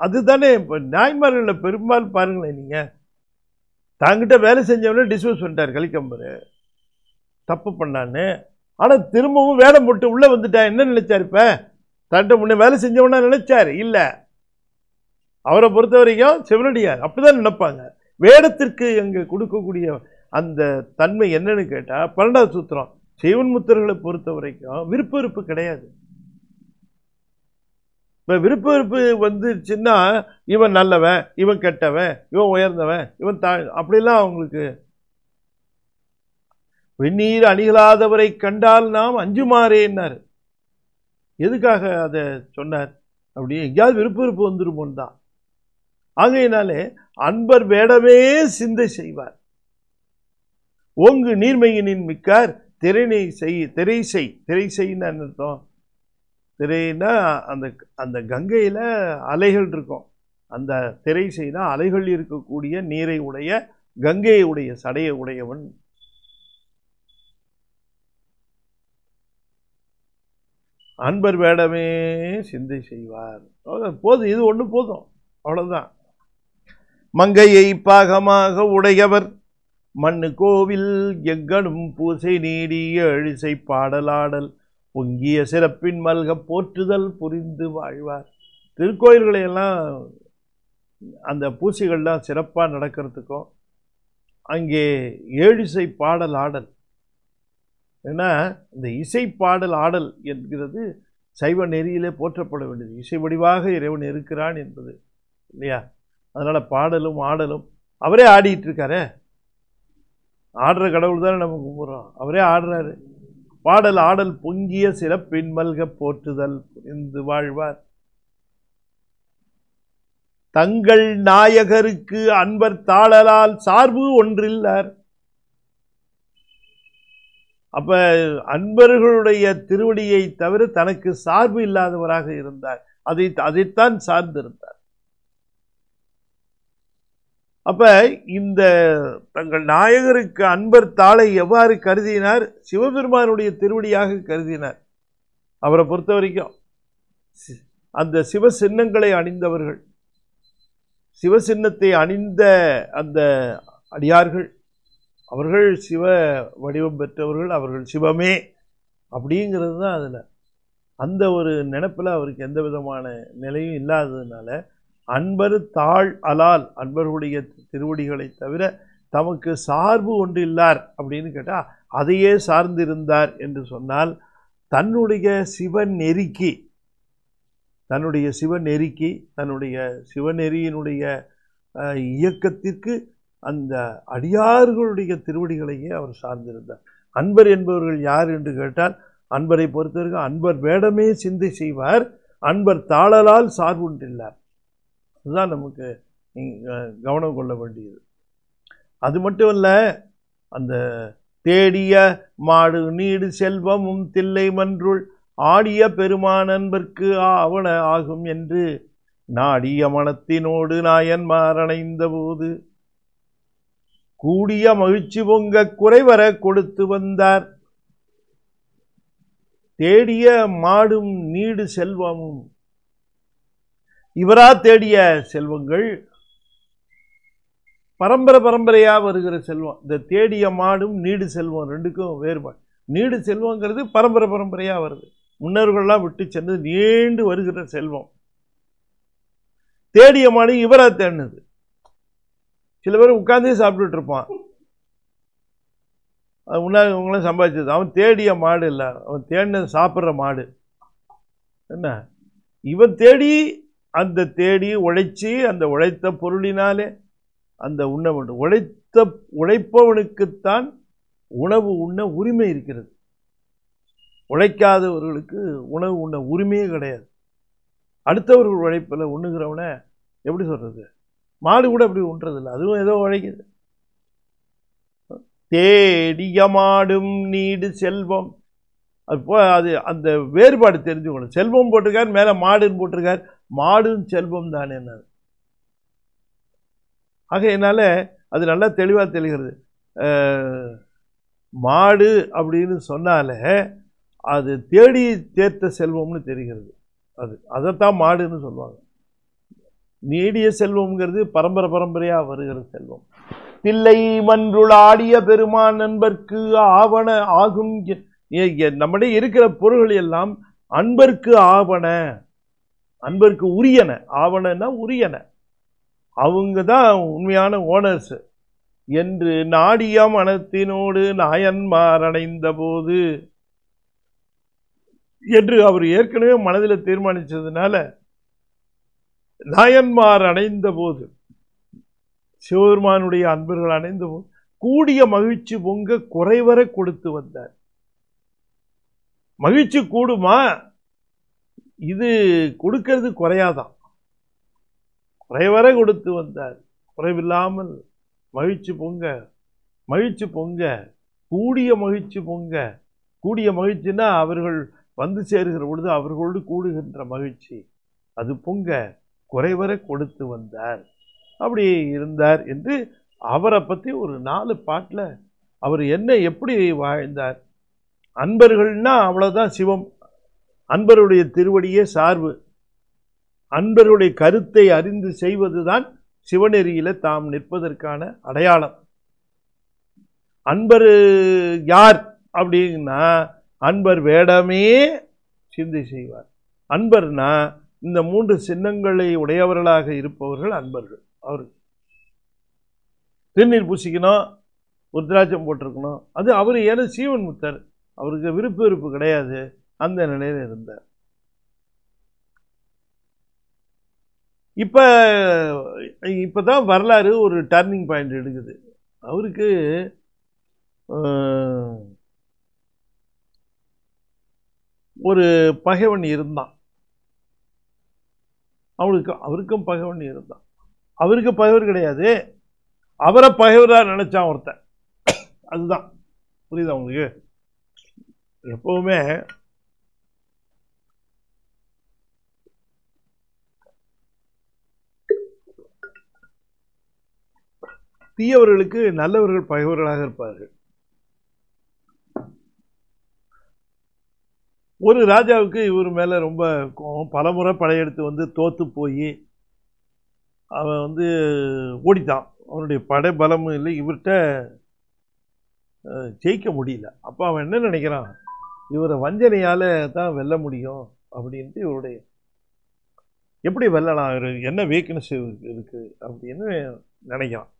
அதுதானே இப்போ நியாயமார்களில் பெரும்பாலும் பாருங்களேன் நீங்கள் தாங்கிட்ட வேலை செஞ்சவனே டிஸ்மிஸ் பண்ணிட்டார் கலிக்கம்பர் தப்பு பண்ணான்னு ஆனால் திரும்பவும் வேலை போட்டு உள்ளே வந்துட்டேன் என்ன நினைச்சார் இப்போ தன்ட்ட முன்னே வேலை செஞ்சவனா நினைச்சார் இல்லை அவரை பொறுத்த வரைக்கும் சிவனடியார் அப்படிதான் நினைப்பாங்க வேடத்திற்கு எங்கள் கொடுக்கக்கூடிய அந்த தன்மை என்னன்னு கேட்டால் பன்னெண்டாவது சூத்திரம் சிவன் முத்தர்களை பொறுத்த வரைக்கும் விருப்ப விருப்பு கிடையாது இப்போ விருப்ப விருப்பு வந்துச்சுன்னா இவன் நல்லவன் இவன் கெட்டவன் இவன் உயர்ந்தவன் இவன் தா அப்படிலாம் அவங்களுக்கு வெந்நீர் அணிகளாதவரை கண்டால் நாம் அஞ்சுமாறேன்னார் எதுக்காக அதை சொன்னார் அப்படியே எங்கேயாவது விருப்ப விருப்பு வந்துருமோன் தான் ஆகையினாலே அன்பர் வேடமே சிந்தை செய்வார் ஓங்கு நீர்மையினின் மிக்கார் திரைனை செய் திரை செய் திரை செய்ன்னு அர்த்தம் திரைனா அந்த அந்த கங்கையில் அலைகள் இருக்கும் அந்த திரை செய்தால் அலைகள் இருக்கக்கூடிய நீரை உடைய கங்கையை உடைய சடையை உடையவன் அன்பர் வேடமே சிந்தை செய்வார் போதும் இது ஒன்று போதும் அவ்வளோதான் மங்கையை பாகமாக உடையவர் மண்ணு கோவில் எங்கனும் பூசை நீடிய அழிசை பாடலாடல் பொங்கிய சிறப்பின் மல்க போற்றுதல் புரிந்து வாழ்வார் திருக்கோயில்களையெல்லாம் அந்த பூசைகள்லாம் சிறப்பாக நடக்கிறதுக்கும் அங்கே ஏழிசை பாடல் ஆடல் ஏன்னா இந்த இசை பாடல் ஆடல் என்கிறது சைவ நெறியிலே போற்றப்பட வேண்டியது இசை வடிவாக இறைவன் இருக்கிறான் என்பது இல்லையா அதனால் பாடலும் ஆடலும் அவரே ஆடிட்டுருக்காரே ஆடுற கடவுள் தானே நம்ம கும்பிட்றோம் அவரே ஆடுறாரு பாடல் ஆடல் பொங்கிய சில பின்மல்க போற்றுதல் இந்து வாழ்வார் தங்கள் நாயகருக்கு அன்பர் தாளலால் சார்பு ஒன்றில்லார் அப்போ அன்பர்களுடைய திருவடியை தவிர தனக்கு சார்பு இல்லாதவராக இருந்தார் அதை அதைத்தான் சார்ந்திருந்தார் அப்ப இந்த தங்கள் நாயகருக்கு அன்பர் தாளை எவ்வாறு கருதினார் சிவபெருமானுடைய திருவடியாக கருதினார் அவரை பொறுத்த வரைக்கும் அந்த சிவ சின்னங்களை அணிந்தவர்கள் சிவசின்னத்தை அணிந்த அந்த அடியார்கள் அவர்கள் சிவ வடிவம் பெற்றவர்கள் அவர்கள் சிவமே அப்படிங்கிறது தான் அதில் அந்த ஒரு நினப்பில் அவருக்கு எந்த விதமான நிலையும் இல்லாததுனால அன்பர் தாழ் அலால் அன்பர்களுடைய திருவடிகளை தவிர தமக்கு சார்பு ஒன்று இல்லார் அப்படின்னு கேட்டால் அதையே சார்ந்திருந்தார் என்று சொன்னால் தன்னுடைய சிவநெறிக்கு தன்னுடைய சிவ நெருக்கி தன்னுடைய சிவநெறியினுடைய இயக்கத்திற்கு அந்த அடியார்களுடைய திருவடிகளையே அவர் சார்ந்திருந்தார் அன்பர் என்பவர்கள் யார் என்று கேட்டால் அன்பரை பொறுத்தவரைக்கும் அன்பர் வேடமே சிந்தை செய்வார் அன்பர் தாளலால் சார்புன்றில்லார் அதுதான் நமக்கு கவனம் கொள்ள வேண்டியது அது மட்டும் இல்லை அந்த தேடிய மாடு நீடு செல்வமும் தில்லை மன்றுள் ஆடிய பெருமான் அன்பர்க்கு ஆவண ஆகும் என்று நாடிய மனத்தினோடு நாயன் மாரணைந்த போது கூடிய மகிழ்ச்சி பொங்க குறைவர கொடுத்து வந்தார் தேடிய மாடும் நீடு செல்வமும் இவரா தேடிய செல்வங்கள் பரம்பரை பரம்பரையாக வருகிற செல்வம் இந்த தேடிய மாடும் நீடு செல்வம் ரெண்டுக்கும் வேறுபாடு நீடு செல்வங்கிறது பரம்பரை பரம்பரையாக வருது முன்னோர்கள்லாம் விட்டு சென்று நீண்டு வருகிற செல்வம் தேடிய மாடு இவரா தேடினது சில பேர் உட்காந்தே சாப்பிட்டுட்டு இருப்பான் அது முன்னாடி சம்பாதிச்சது அவன் தேடிய மாடு இல்லை அவன் தேடின சாப்பிட்ற மாடு என்ன இவன் தேடி அந்த தேடி உழைச்சி அந்த உழைத்த பொருளினாலே அந்த உண்ண வேண்டும் உழைத்த உழைப்பவனுக்குத்தான் உணவு உண்ண உரிமை இருக்கிறது உழைக்காதவர்களுக்கு உணவு உண்ண உரிமையே கிடையாது அடுத்தவர்கள் உழைப்பில் உண்ணுகிறவனை எப்படி சொல்கிறது மாடு கூட அப்படி இல்லை அதுவும் ஏதோ உழைக்குது தேடிய மாடும் நீடு செல்வம் அது போ அது அந்த வேறுபாடு தெரிஞ்சுக்கணும் செல்வம் போட்டிருக்கார் மேலே மாடுன்னு போட்டிருக்கார் மாடும் செல்வம் தானே என்ன ஆக என்னால் அது நல்லா தெளிவாக தெளிகிறது மாடு அப்படின்னு சொன்னாலே அது தேடி தேர்த்த செல்வம்னு தெரிகிறது அது அதைத்தான் மாடுன்னு சொல்லுவாங்க நீடிய செல்வம்ங்கிறது பரம்பரை பரம்பரையாக வருகிற செல்வம் தில்லை மன்றுளாடிய பெருமான் நண்பர்க்கு ஆவண ஆகும் நம்முடைய இருக்கிற பொருள்கள் எல்லாம் அன்பர்க்கு ஆவண அன்பர்க்கு உரியன ஆவணன்னா உரியன அவங்க தான் உண்மையான ஓனர்ஸ் என்று நாடிய மனத்தினோடு நாயன்மார் அடைந்த போது என்று அவர் ஏற்கனவே மனதில் தீர்மானித்ததுனால நாயன்மார் அணைந்த போது சிவபெருமானுடைய அன்பர்கள் அணைந்த போது கூடிய மகிழ்ச்சி பொங்க குறைவர கொடுத்து வந்தார் மகிழ்ச்சி கூடுமா இது கொடுக்கிறது குறையாதான் குறைவர கொடுத்து வந்தார் குறைவில்லாமல் மகிழ்ச்சி பொங்க மகிழ்ச்சி பொங்க கூடிய மகிழ்ச்சி பொங்க கூடிய மகிழ்ச்சின்னா அவர்கள் வந்து சேர்கிற பொழுது அவர்களோடு கூடுகின்ற மகிழ்ச்சி அது பொங்க குறைவர கொடுத்து வந்தார் அப்படி இருந்தார் என்று அவரை பற்றி ஒரு நாலு பாட்டில் அவர் என்ன எப்படி வாழ்ந்தார் அன்பர்கள்னா அவ்வளோதான் சிவம் அன்பருடைய திருவடியே சார்பு அன்பருடைய கருத்தை அறிந்து செய்வதுதான் சிவநெறியில் தாம் நிற்பதற்கான அடையாளம் அன்பர் யார் அப்படின்னா அன்பர் வேடமே சிந்தி செய்வார் அன்பர்னா இந்த மூன்று சின்னங்களை உடையவர்களாக இருப்பவர்கள் அன்பர்கள் அவர்கள் திருநீர் பூசிக்கணும் ருத்ராட்சம் போட்டிருக்கணும் அது அவர் ஏன்னா சீவன் முத்தர் அவருக்கு விருப்பு விருப்பு கிடையாது அந்த நிலையில் இருந்தார் இப்போ இப்போ தான் வரலாறு ஒரு டர்னிங் பாயிண்ட் எடுக்குது அவருக்கு ஒரு பகைவன் இருந்தான் அவளுக்கு அவருக்கும் பகைவன் இருந்தான் அவருக்கு பகைவர் கிடையாது அவரை பகைவராக நினச்சான் ஒருத்தன் அதுதான் புரியுதா உங்களுக்கு எப்பவுமே தீயவர்களுக்கு நல்லவர்கள் பகைவர்களாக இருப்பார்கள் ஒரு ராஜாவுக்கு இவர் மேலே ரொம்ப கோபம் பலமுறை படையெடுத்து வந்து தோற்று போய் அவன் வந்து ஓடித்தான் அவனுடைய படை பலமும் இல்லை இவர்கிட்ட ஜெயிக்க முடியல அப்போ அவன் என்ன நினைக்கிறான் இவரை வஞ்சனையால் தான் வெல்ல முடியும் அப்படின்ட்டு இவருடைய எப்படி வெல்லலாம் இவர் என்ன வீக்னஸ் இருக்குது அப்படின்னு நினைக்கிறான்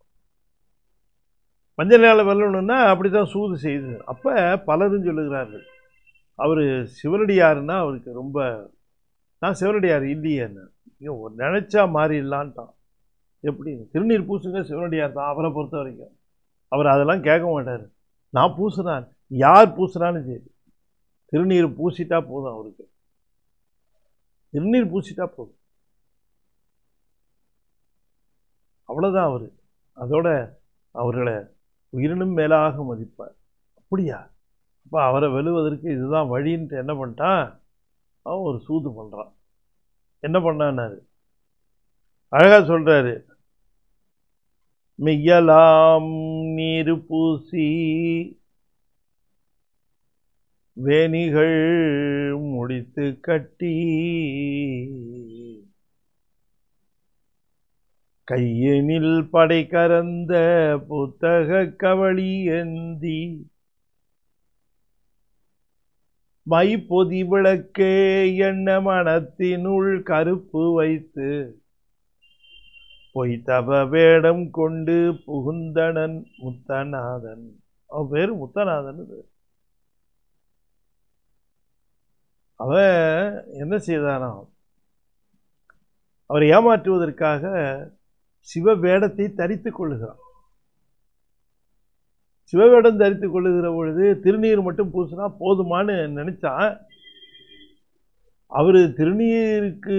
வஞ்சனையால் வெல்லணும்னா அப்படி தான் சூது செய்யுது அப்போ பலரும் சொல்லுகிறார்கள் அவர் சிவனடியாருன்னா அவருக்கு ரொம்ப நான் சிவனடியார் இல்லையேன்னு ஐயோ நினச்சா மாறிடலான்ட்டான் எப்படி திருநீர் பூசுங்க சிவனடியார் தான் அவரை பொறுத்த வரைக்கும் அவர் அதெல்லாம் கேட்க மாட்டார் நான் பூசுனான் யார் பூசுனான்னு சரி திருநீர் பூசிட்டா போதும் அவருக்கு திருநீர் பூசிட்டா போதும் அவ்வளோதான் அவர் அதோட அவர்களை உயிரினும் மேலாக மதிப்பார் அப்படியா இப்போ அவரை வெளுவதற்கு இதுதான் வழின்ட்டு என்ன பண்ணிட்டான் அவன் ஒரு சூது பண்ணுறான் என்ன பண்ணான்னாரு அழகாக சொல்கிறாரு மிகலாம் நீர் பூசி வேணிகள் முடித்து கட்டி கையெனில் படை கறந்த புத்தக கவளி எந்தி மைப்பொதி விளக்கே என்ன மனத்தினுள் கருப்பு வைத்து பொய்தப வேடம் கொண்டு புகுந்தனன் முத்தநாதன் அவன் பேர் முத்தநாதன் அவன் என்ன செய்தானாம் அவரை ஏமாற்றுவதற்காக சிவ வேடத்தை தரித்து கொள்கிறான் சிவவேடம் தரித்து கொள்ளுகிற பொழுது திருநீர் மட்டும் பூசினா போதுமான்னு நினச்சான் அவர் திருநீருக்கு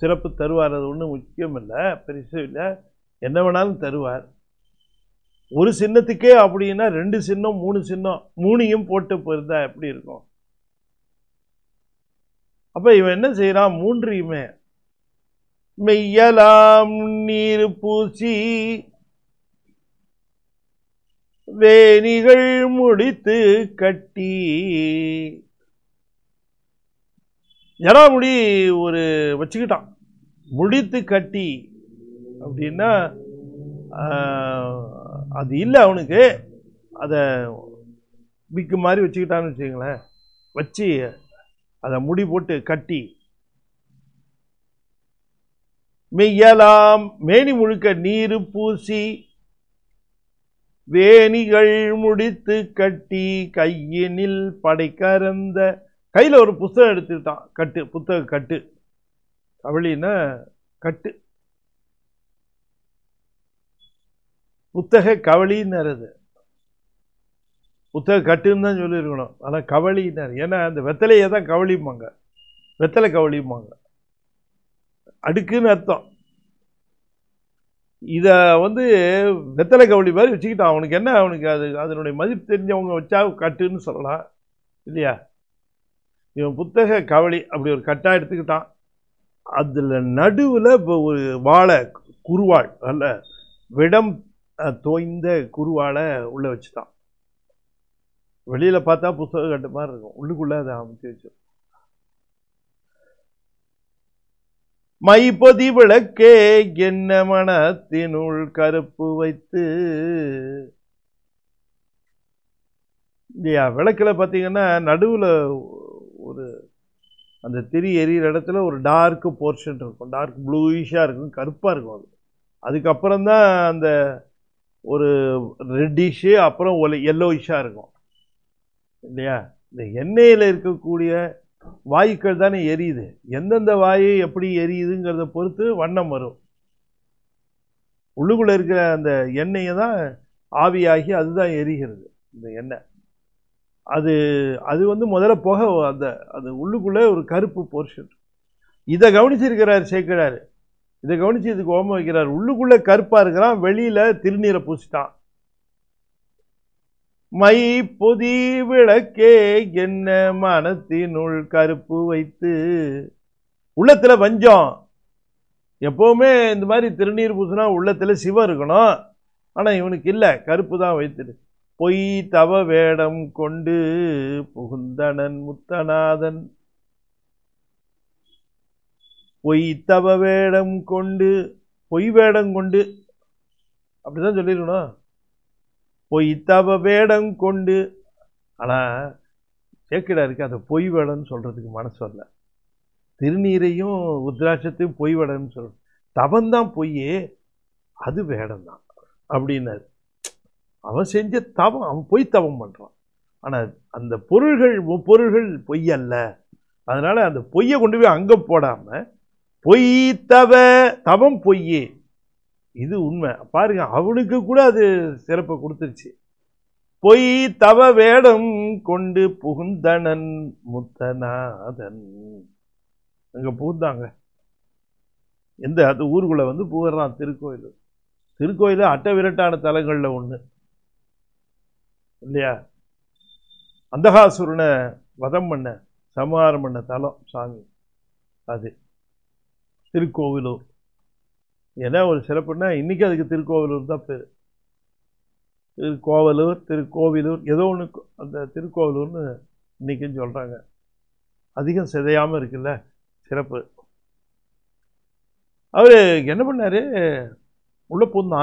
சிறப்பு தருவார் அது ஒன்றும் முக்கியம் இல்லை பெருசு இல்லை என்ன வேணாலும் தருவார் ஒரு சின்னத்துக்கே அப்படின்னா ரெண்டு சின்னம் மூணு சின்னம் மூணையும் போட்டு போயிருந்தா எப்படி இருக்கும் அப்போ இவன் என்ன செய்கிறான் மூன்றையுமே மெய்யலாம் நீர் பூசி வேணிகள் முடித்து கட்டி முடி ஒரு வச்சுக்கிட்டான் முடித்து கட்டி அப்படின்னா அது இல்லை அவனுக்கு அதை விக்கு மாதிரி வச்சுக்கிட்டான்னு வச்சுக்கங்களேன் வச்சு அதை முடி போட்டு கட்டி மெய்யலாம் மேனி முழுக்க நீர் பூசி வேணிகள் முடித்து கட்டி கையினில் படைக்கறந்த கையில் ஒரு புத்தகம் எடுத்துக்கிட்டான் கட்டு புத்தக கட்டு தமிழின கட்டு புத்தக கவளின்னு புத்தக கட்டுன்னு தான் சொல்லியிருக்கணும் ஆனால் கவலின்னர் ஏன்னா அந்த வெத்தலையை தான் கவலிம்பாங்க வெத்தலை கவலிம்பாங்க அடுக்குன்னு அர்த்தம் இதை வந்து வெத்தலை கவுளி மாதிரி வச்சுக்கிட்டான் அவனுக்கு என்ன அவனுக்கு அது அதனுடைய மதிப்பு தெரிஞ்சவங்க வச்சா கட்டுன்னு சொல்லலாம் இல்லையா இவன் புத்தக கவளி அப்படி ஒரு கட்டாக எடுத்துக்கிட்டான் அதில் நடுவில் இப்போ ஒரு வாழை குருவாள் அல்ல விடம் தோய்ந்த குருவாளை உள்ளே வச்சுட்டான் வெளியில் பார்த்தா புத்தக கட்டு மாதிரி இருக்கும் உள்ளுக்குள்ளே அதை அமைச்சு வச்சு மைப்பொதி விளக்கே என்ன மனத்தினுள் கருப்பு வைத்து இல்லையா விளக்கில் பார்த்தீங்கன்னா நடுவில் ஒரு அந்த திரி எரியிற இடத்துல ஒரு டார்க்கு போர்ஷன் இருக்கும் டார்க் ப்ளூயிஷாக இருக்கும் கருப்பாக இருக்கும் அது அதுக்கப்புறம் தான் அந்த ஒரு ரெட்டிஷு அப்புறம் ஒலை எல்லோயிஷாக இருக்கும் இல்லையா இந்த எண்ணெயில் இருக்கக்கூடிய வாயுக்கள் தானே எரியுது எந்தெந்த வாயு எப்படி எரியுதுங்கிறத பொறுத்து வண்ணம் வரும் உள்ளுக்குள்ளே இருக்கிற அந்த எண்ணெயை தான் ஆவியாகி அதுதான் எரிகிறது இந்த எண்ணெய் அது அது வந்து முதல்ல போக அந்த அது உள்ளுக்குள்ளே ஒரு கருப்பு போர்ஷன் இதை கவனிச்சிருக்கிறார் சேர்க்கிறார் இதை கவனிச்சு இதுக்கு ஓம வைக்கிறார் உள்ளுக்குள்ளே கருப்பாக இருக்கிறான் வெளியில் திருநீரை பூசிட்டான் மை பொதி விளக்கே என்ன மனத்தினுள் கருப்பு வைத்து உள்ளத்தில் பஞ்சம் எப்பவுமே இந்த மாதிரி திருநீர் பூசினா உள்ளத்தில் சிவம் இருக்கணும் ஆனால் இவனுக்கு இல்லை கருப்பு தான் வைத்து பொய் தவ வேடம் கொண்டு புகுந்தனன் முத்தநாதன் பொய் தவ வேடம் கொண்டு பொய் வேடம் கொண்டு அப்படிதான் சொல்லிருக்கணும் பொய் தவ வேடம் கொண்டு ஆனால் இருக்கு அதை பொய் வேடம்னு சொல்கிறதுக்கு மனசு வரல திருநீரையும் உத்ராட்சத்தையும் பொய் வேடம்னு சொல்கிறோம் தவந்தான் பொய்யே அது வேடந்தான் அப்படின்னாரு அவன் செஞ்ச தவம் அவன் பொய் தவம் பண்ணுறான் ஆனால் அந்த பொருள்கள் பொருள்கள் பொய் அல்ல அதனால் அந்த பொய்யை கொண்டு போய் அங்கே போடாமல் பொய் தவ தவம் பொய்யே இது உண்மை பாருங்க அவனுக்கு கூட அது சிறப்பை கொடுத்துருச்சு பொய் தவ வேடம் கொண்டு புகுந்தனன் முத்தநாதன் அங்கே புகுந்தாங்க எந்த அது ஊருக்குள்ளே வந்து புகுறான் திருக்கோயில் திருக்கோயில் அட்ட விரட்டான தலங்களில் ஒன்று இல்லையா அந்தகாசுரனை வதம் பண்ண சமாரம் பண்ண தலம் சாமி அது திருக்கோவிலூர் ஏன்னா ஒரு சிறப்புன்னா இன்றைக்கி அதுக்கு திருக்கோவிலூர் தான் பேர் திருக்கோவலூர் திருக்கோவிலூர் ஏதோ ஒன்று அந்த திருக்கோவிலூர்னு இன்றைக்கின்னு சொல்கிறாங்க அதிகம் சிதையாமல் இருக்குல்ல சிறப்பு அவர் என்ன பண்ணார் உள்ளே பொண்ணா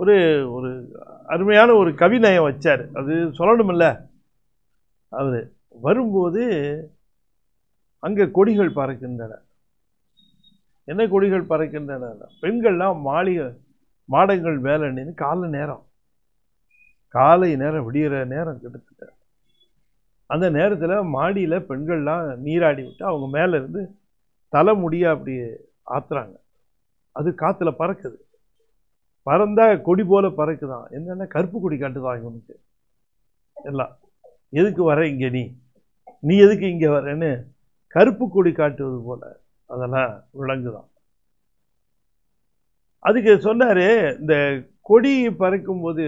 ஒரு ஒரு அருமையான ஒரு கவிநயம் வச்சார் அது சொல்லணுமில்ல அவர் வரும்போது அங்கே கொடிகள் பறக்கின்றன என்ன கொடிகள் பறக்கின்றன பெண்கள்லாம் மாளிகை மாடங்கள் வேலை நின்று காலை நேரம் காலை நேரம் விடிகிற நேரம் கிட்டத்தட்ட அந்த நேரத்தில் மாடியில் பெண்கள்லாம் நீராடி விட்டு அவங்க மேலே இருந்து தலை முடியா அப்படி ஆத்துறாங்க அது காற்றுல பறக்குது பறந்தால் கொடி போல் பறக்குதான் என்னென்னா கருப்பு கொடி காட்டுதான் இவனுக்கு எல்லாம் எதுக்கு வர இங்கே நீ நீ எதுக்கு இங்கே வரேன்னு கருப்பு கொடி காட்டுவது போல் அதெல்லாம் விலங்குதான் அதுக்கு சொன்னார் இந்த கொடி பறக்கும்போது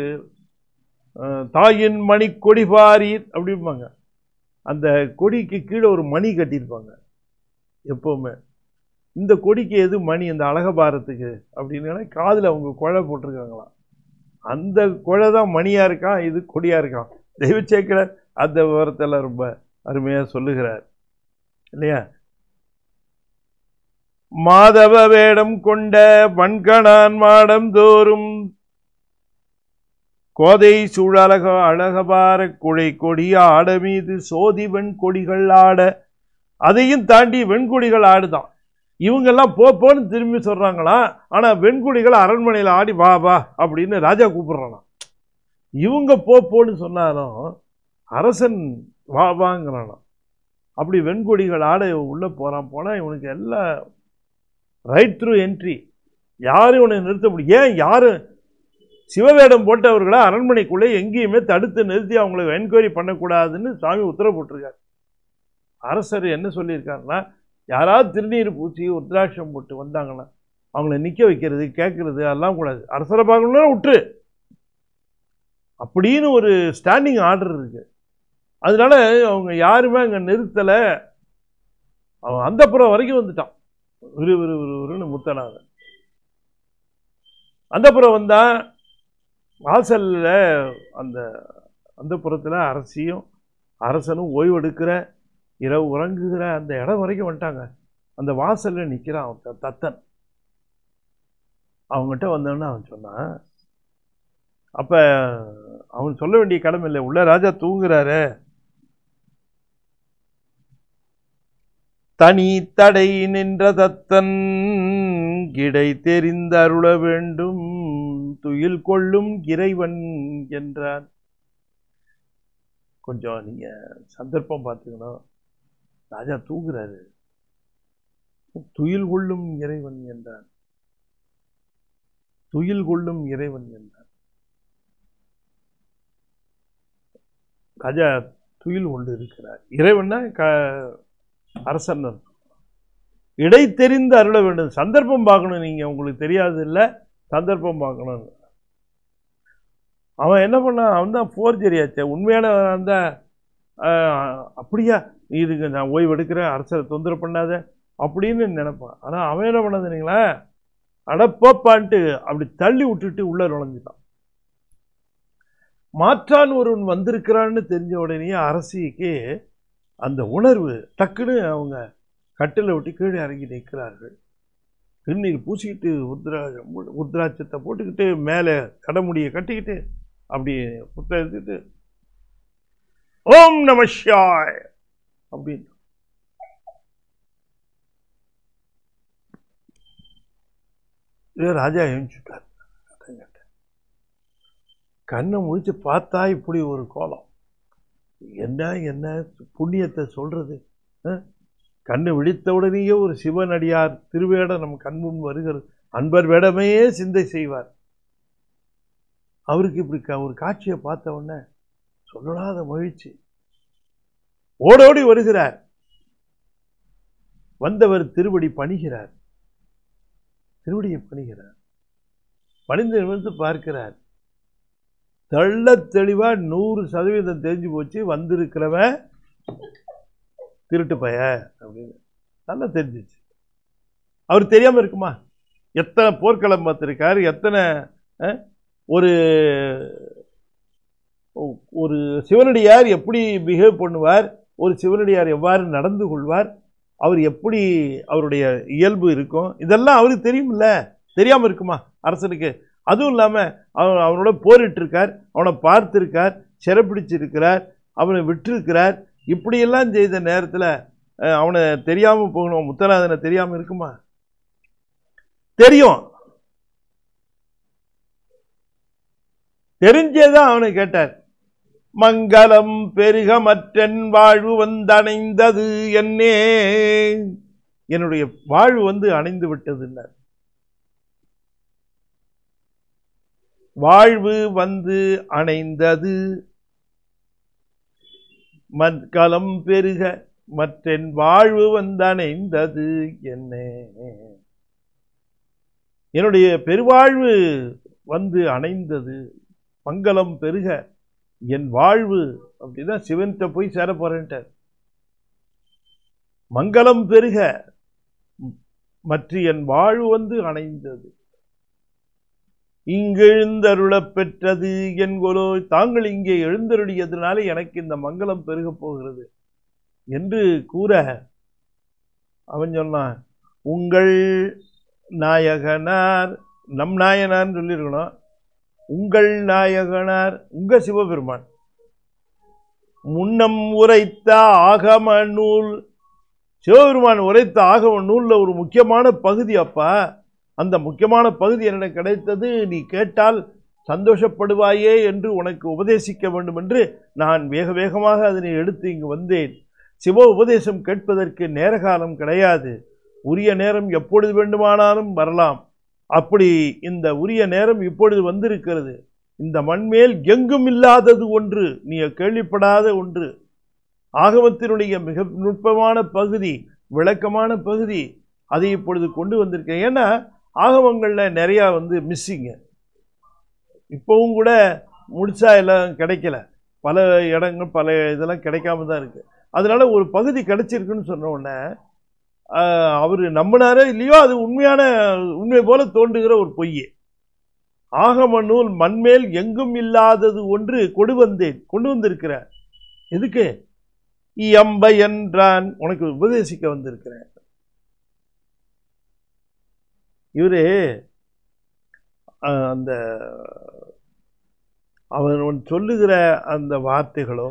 தாயின் மணி கொடி பாரி அப்படிம்பாங்க அந்த கொடிக்கு கீழே ஒரு மணி கட்டியிருப்பாங்க எப்போவுமே இந்த கொடிக்கு எது மணி இந்த அழகபாரத்துக்கு அப்படின்னா காதில் அவங்க குழை போட்டிருக்காங்களாம் அந்த குழை தான் மணியாக இருக்கான் இது கொடியாக இருக்கான் தெய்வச்சேக்கலர் அந்த விவரத்தெல்லாம் ரொம்ப அருமையாக சொல்லுகிறார் இல்லையா மாதவ வேடம் கொண்ட வன்கணான் மாடம் தோறும் கோதை சூழலக அழகபார குழை கொடிய ஆட மீது சோதி வெண்கொடிகள் ஆட அதையும் தாண்டி வெண்கொடிகள் ஆடுதான் இவங்கெல்லாம் போப்போன்னு திரும்பி சொல்கிறாங்களாம் ஆனால் வெண்குடிகள் அரண்மனையில் ஆடி வா வா அப்படின்னு ராஜா கூப்பிட்றானா இவங்க போப்போன்னு சொன்னாலும் அரசன் வா வாங்கிறானா அப்படி வெண்கொடிகள் ஆட உள்ளே போகிறான் போனால் இவனுக்கு எல்லா ரைட் த்ரூ என்ட்ரி யாரும் உன்னை நிறுத்த முடியும் ஏன் யாரும் சிவவேடம் போட்டவர்களை அரண்மனைக்குள்ளே எங்கேயுமே தடுத்து நிறுத்தி அவங்களுக்கு என்கொயரி பண்ணக்கூடாதுன்னு சாமி உத்தரவு போட்டிருக்காரு அரசர் என்ன சொல்லியிருக்காருன்னா யாராவது திருநீர் பூச்சி உத்ராட்சம் போட்டு வந்தாங்கன்னா அவங்கள நிற்க வைக்கிறது கேட்கறது அதெல்லாம் கூடாது அரசரை பார்க்கணும்னா விட்டுரு அப்படின்னு ஒரு ஸ்டாண்டிங் ஆர்டர் இருக்குது அதனால அவங்க யாருமே அங்கே நிறுத்தலை அவன் அந்த புறம் வரைக்கும் வந்துட்டான் விறுவிறு விறுவிறுன்னு முத்தனாங்க அந்த புறம் வந்தால் வாசலில் அந்த அந்த புறத்தில் அரசியும் அரசனும் ஓய்வெடுக்கிற இரவு உறங்குகிற அந்த இடம் வரைக்கும் வந்துட்டாங்க அந்த வாசலில் நிற்கிறான் அவன் தத்தன் அவங்ககிட்ட வந்தோன்னு அவன் சொன்னான் அப்போ அவன் சொல்ல வேண்டிய கடமை இல்லை உள்ள ராஜா தூங்குறாரு தனி தடை நின்ற தத்தன் கிடை தெரிந்தருள வேண்டும் துயில் கொள்ளும் இறைவன் என்றான் கொஞ்சம் நீங்கள் சந்தர்ப்பம் பார்த்தீங்கன்னா ராஜா தூங்குறாரு துயில் கொள்ளும் இறைவன் என்றான் துயில் கொள்ளும் இறைவன் என்றான் ராஜா துயில் கொண்டு இருக்கிறார் இறைவன்னா க அரசர் இடை தெரிந்து அருள வேண்டும் சந்தர்ப்பம் பார்க்கணும் நீங்கள் உங்களுக்கு தெரியாது இல்லை சந்தர்ப்பம் பார்க்கணும் அவன் என்ன பண்ணான் அவன் தான் போர் தெரியாச்ச உண்மையான அந்த அப்படியா இதுக்கு நான் ஓய்வு எடுக்கிறேன் அரசரை தொந்தரவு பண்ணாத அப்படின்னு நினைப்பான் ஆனால் அவன் என்ன பண்ணாதுனீங்களா அடப்போப்பான்ட்டு அப்படி தள்ளி விட்டுட்டு உள்ள நுழைஞ்சிட்டான் மாற்றான் ஒருவன் வந்திருக்கிறான்னு தெரிஞ்ச உடனே அரசிக்கு அந்த உணர்வு டக்குன்னு அவங்க கட்டில விட்டு கீழே இறங்கி நிற்கிறார்கள் திருநீர் பூசிக்கிட்டு உத்ரா உத்ராட்சத்தை போட்டுக்கிட்டு மேலே கடமுடியை கட்டிக்கிட்டு அப்படி புத்தம் எடுத்துட்டு ஓம் நமஷாய் அப்படின்னு ராஜா எழுந்துட்டார் கண்ணை முடிச்சு பார்த்தா இப்படி ஒரு கோலம் என்ன என்ன புண்ணியத்தை சொல்கிறது கண்ணு விழித்தவுடனேயே ஒரு சிவனடியார் திருவேட நம் முன் வருகிறது அன்பர் வேடமே சிந்தை செய்வார் அவருக்கு இப்படி ஒரு காட்சியை பார்த்த உடனே சொல்லலாத மகிழ்ச்சி ஓடோடி வருகிறார் வந்தவர் திருவடி பணிகிறார் திருவடியை பணிகிறார் பணிந்து நிமிர்ந்து பார்க்கிறார் தெள்ள தெளிவாக நூறு சதவீதம் தெரிஞ்சு போச்சு வந்திருக்கிறவன் திருட்டு பைய அப்படின்னு நல்லா தெரிஞ்சிச்சு அவர் தெரியாமல் இருக்குமா எத்தனை போர்க்களம் பார்த்துருக்காரு எத்தனை ஒரு ஒரு சிவனடியார் எப்படி பிஹேவ் பண்ணுவார் ஒரு சிவனடியார் எவ்வாறு நடந்து கொள்வார் அவர் எப்படி அவருடைய இயல்பு இருக்கும் இதெல்லாம் அவருக்கு தெரியும்ல தெரியாமல் இருக்குமா அரசனுக்கு அதுவும் இல்லாமல் அவர் அவனோட போரிட்டிருக்கார் அவனை பார்த்துருக்கார் சிறப்பிடிச்சிருக்கிறார் அவனை விட்டிருக்கிறார் இப்படியெல்லாம் செய்த நேரத்தில் அவனை தெரியாமல் போகணும் முத்தராதனை தெரியாமல் இருக்குமா தெரியும் தெரிஞ்சேதான் அவனை கேட்டார் மங்களம் மற்றன் வாழ்வு வந்து அணைந்தது என்னே என்னுடைய வாழ்வு வந்து அணைந்து விட்டதுன்னார் வாழ்வு வந்து அணைந்தது மற்கலம் பெருக மற்றென் வாழ்வு வந்தணைந்தது என்ன என்னுடைய பெருவாழ்வு வந்து அணைந்தது மங்களம் பெருக என் வாழ்வு அப்படின்னா சிவன்கிட்ட போய் சேர போறேன்ட்டார் மங்களம் பெருக மற்ற என் வாழ்வு வந்து அணைந்தது இங்கெழுந்தருளப் பெற்றது என்கொலோ தாங்கள் இங்கே எழுந்தருளியதுனால எனக்கு இந்த மங்களம் பெருகப் போகிறது என்று கூற அவன் சொன்னான் உங்கள் நாயகனார் நம் நாயனார்னு சொல்லியிருக்கணும் உங்கள் நாயகனார் உங்கள் சிவபெருமான் முன்னம் உரைத்த ஆகம நூல் சிவபெருமான் உரைத்த ஆகம நூலில் ஒரு முக்கியமான பகுதி அப்பா அந்த முக்கியமான பகுதி என்னிடம் கிடைத்தது நீ கேட்டால் சந்தோஷப்படுவாயே என்று உனக்கு உபதேசிக்க வேண்டும் என்று நான் வேக வேகமாக அதனை எடுத்து இங்கு வந்தேன் சிவ உபதேசம் கேட்பதற்கு நேரகாலம் கிடையாது உரிய நேரம் எப்பொழுது வேண்டுமானாலும் வரலாம் அப்படி இந்த உரிய நேரம் இப்பொழுது வந்திருக்கிறது இந்த மண்மேல் எங்கும் இல்லாதது ஒன்று நீ கேள்விப்படாத ஒன்று ஆகமத்தினுடைய மிக நுட்பமான பகுதி விளக்கமான பகுதி அதை இப்பொழுது கொண்டு வந்திருக்கேன் ஏன்னா ஆகமங்களில் நிறையா வந்து மிஸ்ஸிங்கு இப்போவும் கூட முடிச்சா எல்லாம் கிடைக்கல பல இடங்கள் பல இதெல்லாம் கிடைக்காம தான் இருக்குது அதனால் ஒரு பகுதி கிடச்சிருக்குன்னு சொன்ன உடனே அவர் நம்பினாரோ இல்லையோ அது உண்மையான உண்மை போல தோன்றுகிற ஒரு பொய்யே ஆகம நூல் மண்மேல் எங்கும் இல்லாதது ஒன்று கொடு வந்தேன் கொண்டு வந்திருக்கிறேன் எதுக்கு என்றான் உனக்கு உபதேசிக்க வந்திருக்கிறேன் இவர் அந்த அவன் சொல்லுகிற அந்த வார்த்தைகளோ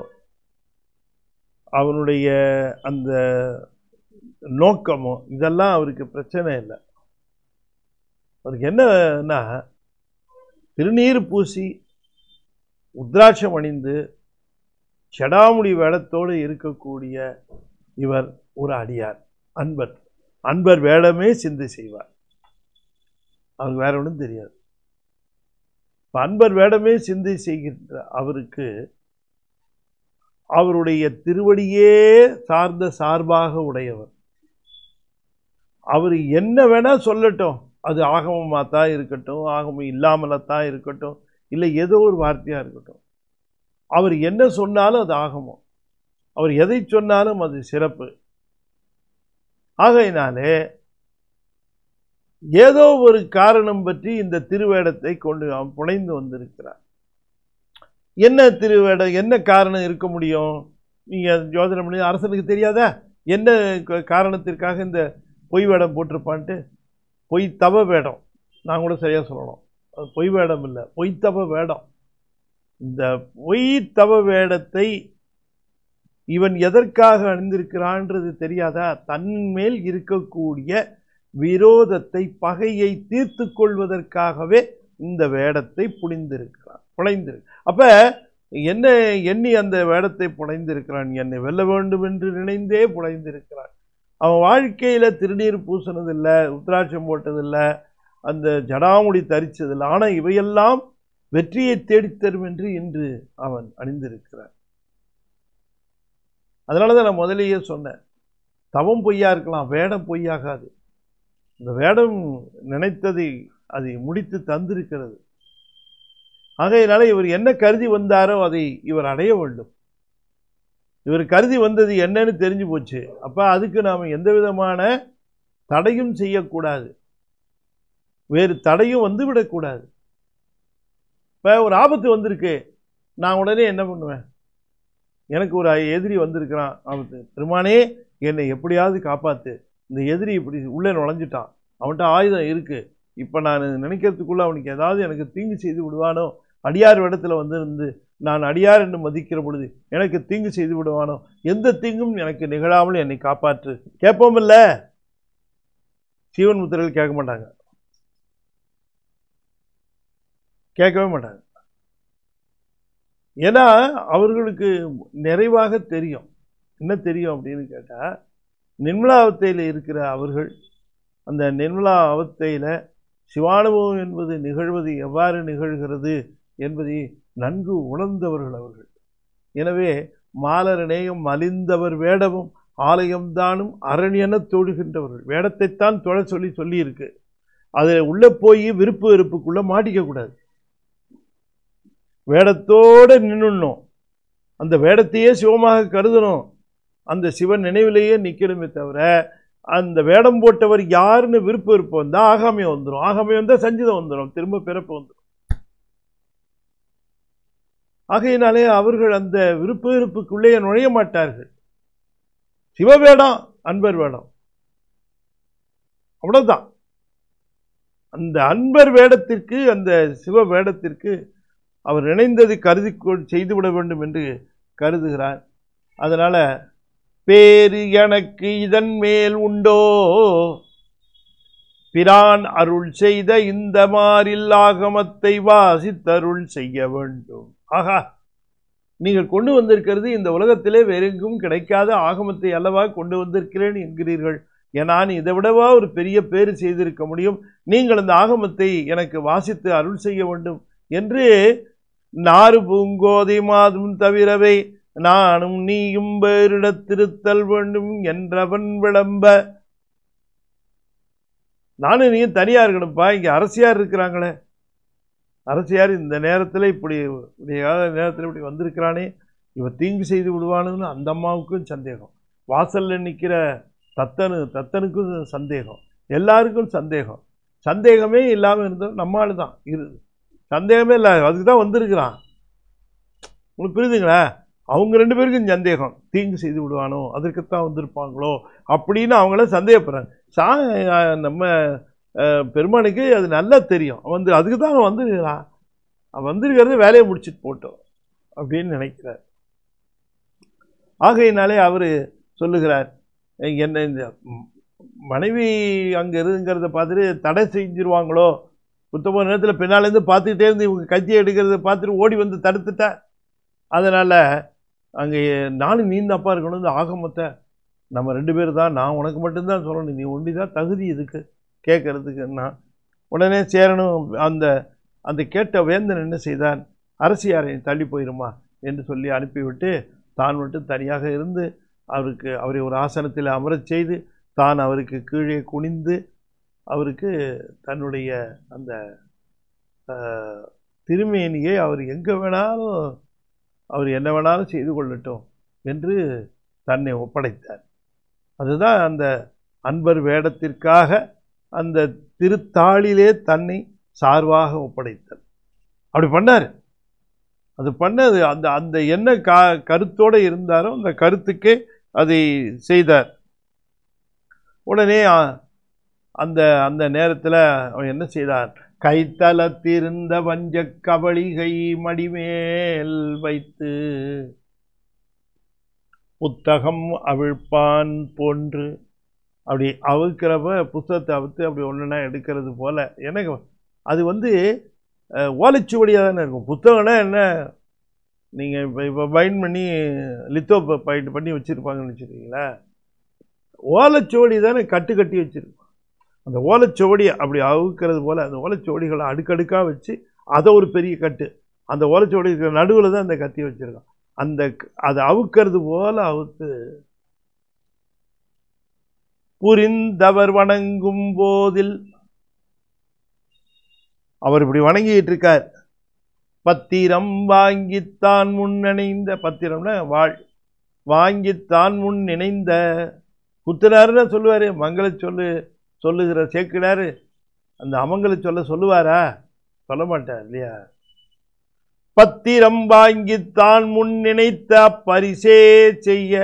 அவனுடைய அந்த நோக்கமோ இதெல்லாம் அவருக்கு பிரச்சனை இல்லை அவருக்கு என்னன்னா திருநீர் பூசி உத்ராட்சம் அணிந்து செடாமுடி வேடத்தோடு இருக்கக்கூடிய இவர் ஒரு அடியார் அன்பர் அன்பர் வேடமே சிந்தை செய்வார் அவங்க வேற ஒன்றும் தெரியாது அன்பர் வேடமே சிந்தை செய்கின்ற அவருக்கு அவருடைய திருவடியே சார்ந்த சார்பாக உடையவர் அவர் என்ன வேணால் சொல்லட்டும் அது ஆகமமாக தான் இருக்கட்டும் ஆகமம் இல்லாமல தான் இருக்கட்டும் இல்லை ஏதோ ஒரு வார்த்தையாக இருக்கட்டும் அவர் என்ன சொன்னாலும் அது ஆகமம் அவர் எதை சொன்னாலும் அது சிறப்பு ஆகையினாலே ஏதோ ஒரு காரணம் பற்றி இந்த திருவேடத்தை கொண்டு புனைந்து வந்திருக்கிறார் என்ன திருவேடம் என்ன காரணம் இருக்க முடியும் நீங்கள் ஜோதிடம் பண்ணி அரசனுக்கு தெரியாதா என்ன காரணத்திற்காக இந்த பொய் வேடம் போட்டிருப்பான்ட்டு பொய் தவ வேடம் நான் கூட சரியாக சொல்லணும் அது பொய் வேடம் இல்லை பொய் தப வேடம் இந்த பொய் தவ வேடத்தை இவன் எதற்காக அணிந்திருக்கிறான்றது தெரியாதா தன் மேல் இருக்கக்கூடிய விரோதத்தை பகையை தீர்த்து கொள்வதற்காகவே இந்த வேடத்தை புனிந்திருக்கிறார் புனைந்திருக்க அப்போ என்ன எண்ணி அந்த வேடத்தை புனைந்திருக்கிறான் என்னை வெல்ல வேண்டும் என்று நினைந்தே புனைந்திருக்கிறான் அவன் வாழ்க்கையில் திருநீர் பூசினதில்லை உத்திராட்சம் போட்டதில்லை அந்த ஜடாமுடி தரித்ததில்லை ஆனால் இவையெல்லாம் வெற்றியை தேடித்தரும் என்று இன்று அவன் அணிந்திருக்கிறான் அதனால தான் நான் முதலேயே சொன்னேன் தவம் பொய்யா இருக்கலாம் வேடம் பொய்யாகாது இந்த வேடம் நினைத்ததை அதை முடித்து தந்திருக்கிறது ஆகையினால இவர் என்ன கருதி வந்தாரோ அதை இவர் அடைய வேண்டும் இவர் கருதி வந்தது என்னன்னு தெரிஞ்சு போச்சு அப்போ அதுக்கு நாம் எந்த விதமான தடையும் செய்யக்கூடாது வேறு தடையும் வந்து விடக்கூடாது இப்போ ஒரு ஆபத்து வந்திருக்கு நான் உடனே என்ன பண்ணுவேன் எனக்கு ஒரு எதிரி வந்திருக்கிறான் ஆபத்து பெருமானே என்னை எப்படியாவது காப்பாற்று இந்த எதிரி இப்படி உள்ளே நுழைஞ்சிட்டான் அவன்கிட்ட ஆயுதம் இருக்குது இப்போ நான் நினைக்கிறதுக்குள்ளே அவனுக்கு ஏதாவது எனக்கு தீங்கு செய்து விடுவானோ அடியார் இடத்துல வந்திருந்து நான் அடியார் என்று மதிக்கிற பொழுது எனக்கு தீங்கு செய்து விடுவானோ எந்த தீங்கும் எனக்கு நிகழாமல் என்னை காப்பாற்று கேட்போம் இல்லை சீவன் முத்திரையில் கேட்க மாட்டாங்க கேட்கவே மாட்டாங்க ஏன்னா அவர்களுக்கு நிறைவாக தெரியும் என்ன தெரியும் அப்படின்னு கேட்டால் நிர்மலா அவத்தையில் இருக்கிற அவர்கள் அந்த நிர்மலா அவத்தையில் சிவானுபவம் என்பது நிகழ்வது எவ்வாறு நிகழ்கிறது என்பதை நன்கு உணர்ந்தவர்கள் அவர்கள் எனவே மாலரநேயம் மலிந்தவர் வேடமும் ஆலயம்தானும் அரண்யன தொழுகின்றவர்கள் வேடத்தைத்தான் தொழ சொல்லி சொல்லியிருக்கு அதில் உள்ளே போய் விருப்பு வெறுப்புக்குள்ளே மாட்டிக்கக்கூடாது வேடத்தோடு நின்றுணும் அந்த வேடத்தையே சிவமாக கருதணும் அந்த சிவன் நினைவிலேயே நிற்கணுமே தவிர அந்த வேடம் போட்டவர் யாருன்னு விருப்பம் இருப்போம் தான் ஆகாமையை வந்துடும் ஆகாமையை வந்தால் சஞ்சிதம் வந்துடும் திரும்ப பிறப்பு வந்துடும் ஆகையினாலே அவர்கள் அந்த விருப்ப இருப்புக்குள்ளேயே நுழைய மாட்டார்கள் சிவ வேடம் அன்பர் வேடம் அவ்வளோதான் அந்த அன்பர் வேடத்திற்கு அந்த சிவ வேடத்திற்கு அவர் நினைந்தது கருதி செய்துவிட வேண்டும் என்று கருதுகிறார் அதனால் பேரு எனக்கு இதன் மேல் உண்டோ பிரான் அருள் செய்த இந்த மாறில் ஆகமத்தை வாசித்தருள் செய்ய வேண்டும் ஆகா நீங்கள் கொண்டு வந்திருக்கிறது இந்த உலகத்திலே வேறெங்கும் கிடைக்காத ஆகமத்தை அல்லவா கொண்டு வந்திருக்கிறேன் என்கிறீர்கள் நான் இதை விடவா ஒரு பெரிய பேர் செய்திருக்க முடியும் நீங்கள் அந்த ஆகமத்தை எனக்கு வாசித்து அருள் செய்ய வேண்டும் என்று நாறு பூங்கோதை மாதும் தவிரவை நானும் நீயும் வேறிடத்திருத்தல் வேண்டும் என்றவன் விளம்ப நானும் நீயும் தனியாக இருக்கணும்ப்பா இங்கே அரசியார் இருக்கிறாங்களே அரசியார் இந்த நேரத்தில் இப்படி இப்படி நேரத்தில் இப்படி வந்திருக்கிறானே இவன் தீங்கு செய்து விடுவானுன்னு அந்த அம்மாவுக்கும் சந்தேகம் வாசலில் நிற்கிற தத்தனு தத்தனுக்கும் சந்தேகம் எல்லாருக்கும் சந்தேகம் சந்தேகமே இல்லாமல் இருந்தோம் நம்ம தான் இரு சந்தேகமே இல்லை அதுக்கு தான் வந்திருக்கிறான் உங்களுக்கு புரியுதுங்களா அவங்க ரெண்டு பேருக்கும் சந்தேகம் தீங்கு செய்து விடுவானோ அதற்குத்தான் வந்திருப்பாங்களோ அப்படின்னு அவங்கள சந்தேகப்படுறாங்க சா நம்ம பெருமானுக்கு அது நல்லா தெரியும் வந்து அதுக்கு தான் அவன் வந்துருக்கிறான் அவன் வந்திருக்கிறது வேலையை முடிச்சுட்டு போட்டோம் அப்படின்னு நினைக்கிறார் ஆகையினாலே அவர் சொல்லுகிறார் என்ன இந்த மனைவி அங்கே இருங்கிறத பார்த்துட்டு தடை செஞ்சிருவாங்களோ புத்தக நேரத்தில் பின்னாலேருந்து பார்த்துக்கிட்டே இருந்து இவங்க கத்தியை எடுக்கிறத பார்த்துட்டு ஓடி வந்து தடுத்துட்டேன் அதனால் அங்கே நானும் நீ தப்பாக இருக்கணும் இந்த ஆகமத்தை நம்ம ரெண்டு பேர் தான் நான் உனக்கு மட்டும்தான் சொல்லணும் நீ ஒண்டி தான் தகுதி இதுக்கு கேட்குறதுக்குன்னா உடனே சேரணும் அந்த அந்த கேட்ட வேந்தன் என்ன செய்தான் அரசியாரை தள்ளி போயிருமா என்று சொல்லி அனுப்பிவிட்டு தான் மட்டும் தனியாக இருந்து அவருக்கு அவரை ஒரு ஆசனத்தில் அமரச் செய்து தான் அவருக்கு கீழே குனிந்து அவருக்கு தன்னுடைய அந்த திருமேனியை அவர் எங்கே வேணாலும் அவர் என்ன வேணாலும் செய்து கொள்ளட்டும் என்று தன்னை ஒப்படைத்தார் அதுதான் அந்த அன்பர் வேடத்திற்காக அந்த திருத்தாளிலே தன்னை சார்பாக ஒப்படைத்தார் அப்படி பண்ணார் அது பண்ணது அந்த அந்த என்ன கா கருத்தோடு இருந்தாரோ அந்த கருத்துக்கே அதை செய்தார் உடனே அந்த அந்த நேரத்தில் அவன் என்ன செய்தார் கைத்தலத்திருந்த வஞ்சக் கவளிகை மடிமேல் வைத்து புத்தகம் அவிழ்ப்பான் போன்று அப்படி அவுக்கிறப்ப புத்தகத்தை அவுத்து அப்படி ஒன்றுனா எடுக்கிறது போல் எனக்கு அது வந்து ஓலைச்சுவடியாக தானே இருக்கும் புத்தகம்னா என்ன நீங்கள் இப்போ இப்போ பைண்ட் பண்ணி லித்தோப்பை பைண்ட் பண்ணி வச்சுருப்பாங்கன்னு வச்சுருக்கீங்களா ஓலைச்சுவடி தானே கட்டு கட்டி வச்சுருக்கோம் அந்த ஓலைச்சுவடி அப்படி அவுக்கிறது போல் அந்த ஓலைச்சுவடிகளை அடுக்கடுக்காக வச்சு அதை ஒரு பெரிய கட்டு அந்த ஓலைச்சுவடி இருக்கிற நடுவில் தான் அந்த கத்தி வச்சுருக்கோம் அந்த அதை அவுக்கிறது போல் அவுத்து புரிந்தவர் வணங்கும் போதில் அவர் இப்படி வணங்கிட்டு இருக்கார் பத்திரம் வாங்கித்தான் முன் இணைந்த பத்திரம்னா வாழ் வாங்கித்தான் முன் இணைந்த குத்துறாருன்னு சொல்லுவார் மங்கள சொல்லு சொல்லுகிற சேர்க்கிறார் அந்த அமங்கலை சொல்ல சொல்லுவாரா சொல்ல மாட்டார் இல்லையா பத்திரம் வாங்கி தான் முன் நினைத்த பரிசே செய்ய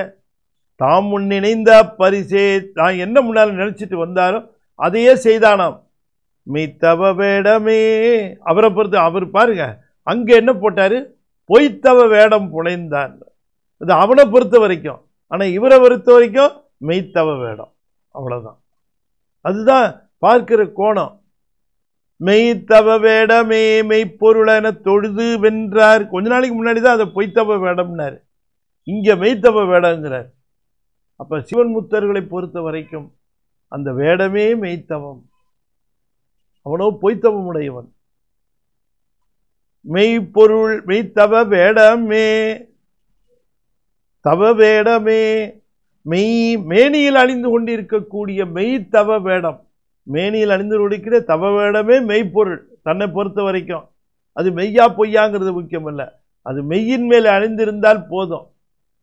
தாம் முன் நினைந்த பரிசே தான் என்ன முன்னால் நினச்சிட்டு வந்தாரோ அதையே செய்தானாம் மெய்த்தவ வேடமே அவரை பொறுத்து அவர் பாருங்க அங்கே என்ன போட்டாரு பொய்த்தவ வேடம் புனைந்தான் அது அவனை பொறுத்த வரைக்கும் ஆனால் இவரை பொறுத்த வரைக்கும் மெய்த்தவ வேடம் அவ்வளோதான் அதுதான் பார்க்கிற கோணம் தவ வேடமே என தொழுது வென்றார் கொஞ்ச நாளைக்கு முன்னாடி தான் அதை பொய்த்தவ வேடம்னார் இங்கே மெய்த்தவ வேடங்கிறார் அப்போ சிவன் முத்தர்களை பொறுத்த வரைக்கும் அந்த வேடமே மெய்த்தவம் அவனோ பொய்த்தவம் உடையவன் மெய்ப்பொருள் மெய்த்தவ வேடமே தவ வேடமே மெய் மேனியில் அணிந்து கொண்டிருக்கக்கூடிய மெய் தவ வேடம் மேனியில் அணிந்து கொடுக்கிற தவ வேடமே மெய்ப்பொருள் தன்னை பொறுத்த வரைக்கும் அது மெய்யா பொய்யாங்கிறது முக்கியமல்ல அது மெய்யின் மேல் அணிந்திருந்தால் போதும்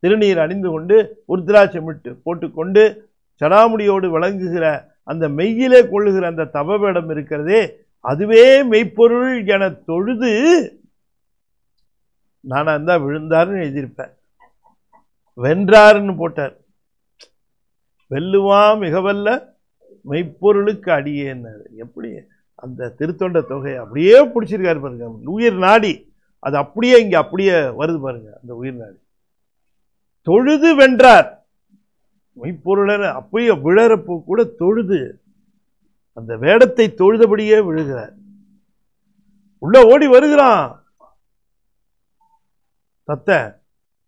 திருநீர் அணிந்து கொண்டு உருத்ராட்சமிட்டு போட்டுக்கொண்டு சடாமுடியோடு விளங்குகிற அந்த மெய்யிலே கொள்ளுகிற அந்த தவ வேடம் இருக்கிறதே அதுவே மெய்ப்பொருள் என தொழுது நானாக இருந்தால் விழுந்தாருன்னு எழுதியிருப்பேன் வென்றாருன்னு போட்டார் வெல்லுவான் மிகவல்ல மெய்ப்பொருளுக்கு என்ன எப்படி அந்த திருத்தொண்ட தொகை அப்படியே பிடிச்சிருக்காரு பாருங்க உயிர் நாடி அது அப்படியே இங்கே அப்படியே வருது பாருங்க அந்த உயிர் நாடி தொழுது வென்றார் மெய்ப்பொருளர் அப்படியே விழறப்போ கூட தொழுது அந்த வேடத்தை தொழுதபடியே விழுகிறார் உள்ள ஓடி வருகிறான் தத்த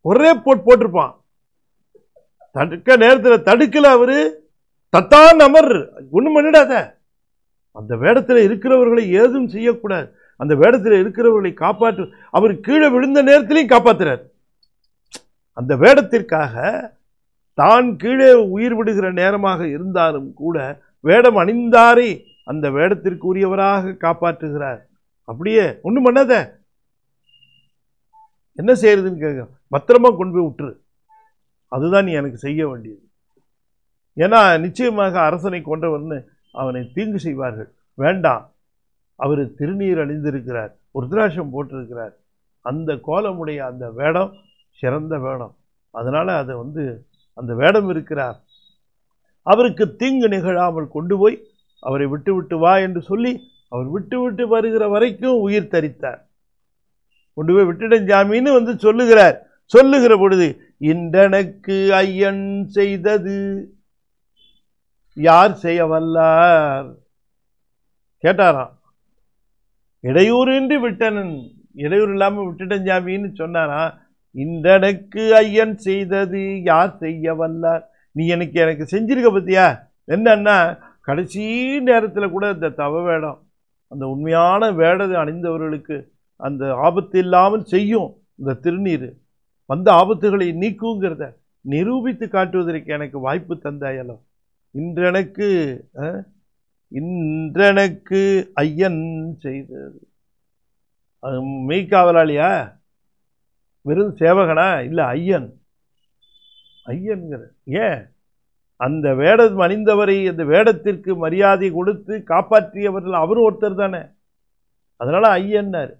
ஒரே போட் போட்டிருப்பான் தடுக்க நேரத்தில் தடுக்கல அவரு தத்தான் நமர் ஒன்றும் பண்ணிடாத அந்த வேடத்தில் இருக்கிறவர்களை ஏதும் செய்யக்கூடாது அந்த வேடத்தில் இருக்கிறவர்களை காப்பாற்று அவர் கீழே விழுந்த நேரத்திலையும் காப்பாற்றுறார் அந்த வேடத்திற்காக தான் கீழே உயிர் விடுகிற நேரமாக இருந்தாலும் கூட வேடம் அணிந்தாரே அந்த வேடத்திற்குரியவராக காப்பாற்றுகிறார் அப்படியே ஒன்றும் பண்ணாத என்ன செய்யறதுன்னு கேட்க பத்திரமா கொண்டு போய் விட்டுரு அதுதான் நீ எனக்கு செய்ய வேண்டியது ஏன்னா நிச்சயமாக அரசனை கொண்டவன் அவனை தீங்கு செய்வார்கள் வேண்டாம் அவர் திருநீர் அணிந்திருக்கிறார் ருத்ராட்சம் போட்டிருக்கிறார் அந்த கோலமுடைய அந்த வேடம் சிறந்த வேடம் அதனால் அதை வந்து அந்த வேடம் இருக்கிறார் அவருக்கு தீங்கு நிகழாமல் கொண்டு போய் அவரை விட்டு விட்டு வா என்று சொல்லி அவர் விட்டு விட்டு வருகிற வரைக்கும் உயிர் தரித்தார் கொண்டு போய் விட்டுடன் ஜாமின்னு வந்து சொல்லுகிறார் சொல்லுகிற பொழுது இன்றனக்கு ஐயன் செய்தது யார் செய்ய வல்லார் கேட்டாராம் இடையூறின்றி விட்டனன் இடையூறு இல்லாமல் விட்டுட்டேன் ஜாமின்னு சொன்னாராம் இன்றனக்கு ஐயன் செய்தது யார் செய்ய வல்லார் நீ எனக்கு எனக்கு செஞ்சிருக்க பத்தியா என்னன்னா கடைசி நேரத்தில் கூட இந்த தவ வேடம் அந்த உண்மையான வேடது அணிந்தவர்களுக்கு அந்த ஆபத்து இல்லாமல் செய்யும் இந்த திருநீர் வந்த ஆபத்துகளை நீக்குங்கிறத நிரூபித்து காட்டுவதற்கு எனக்கு வாய்ப்பு தந்தாயலம் இன்றெனக்கு இன்றெனக்கு ஐயன் செய்தது மெய்காவலாளியா வெறும் சேவகனா இல்லை ஐயன் ஐயன்கிற ஏன் அந்த வேடம் அணிந்தவரை அந்த வேடத்திற்கு மரியாதை கொடுத்து காப்பாற்றியவர்கள் அவரும் ஒருத்தர் தானே அதனால் ஐயன்னார்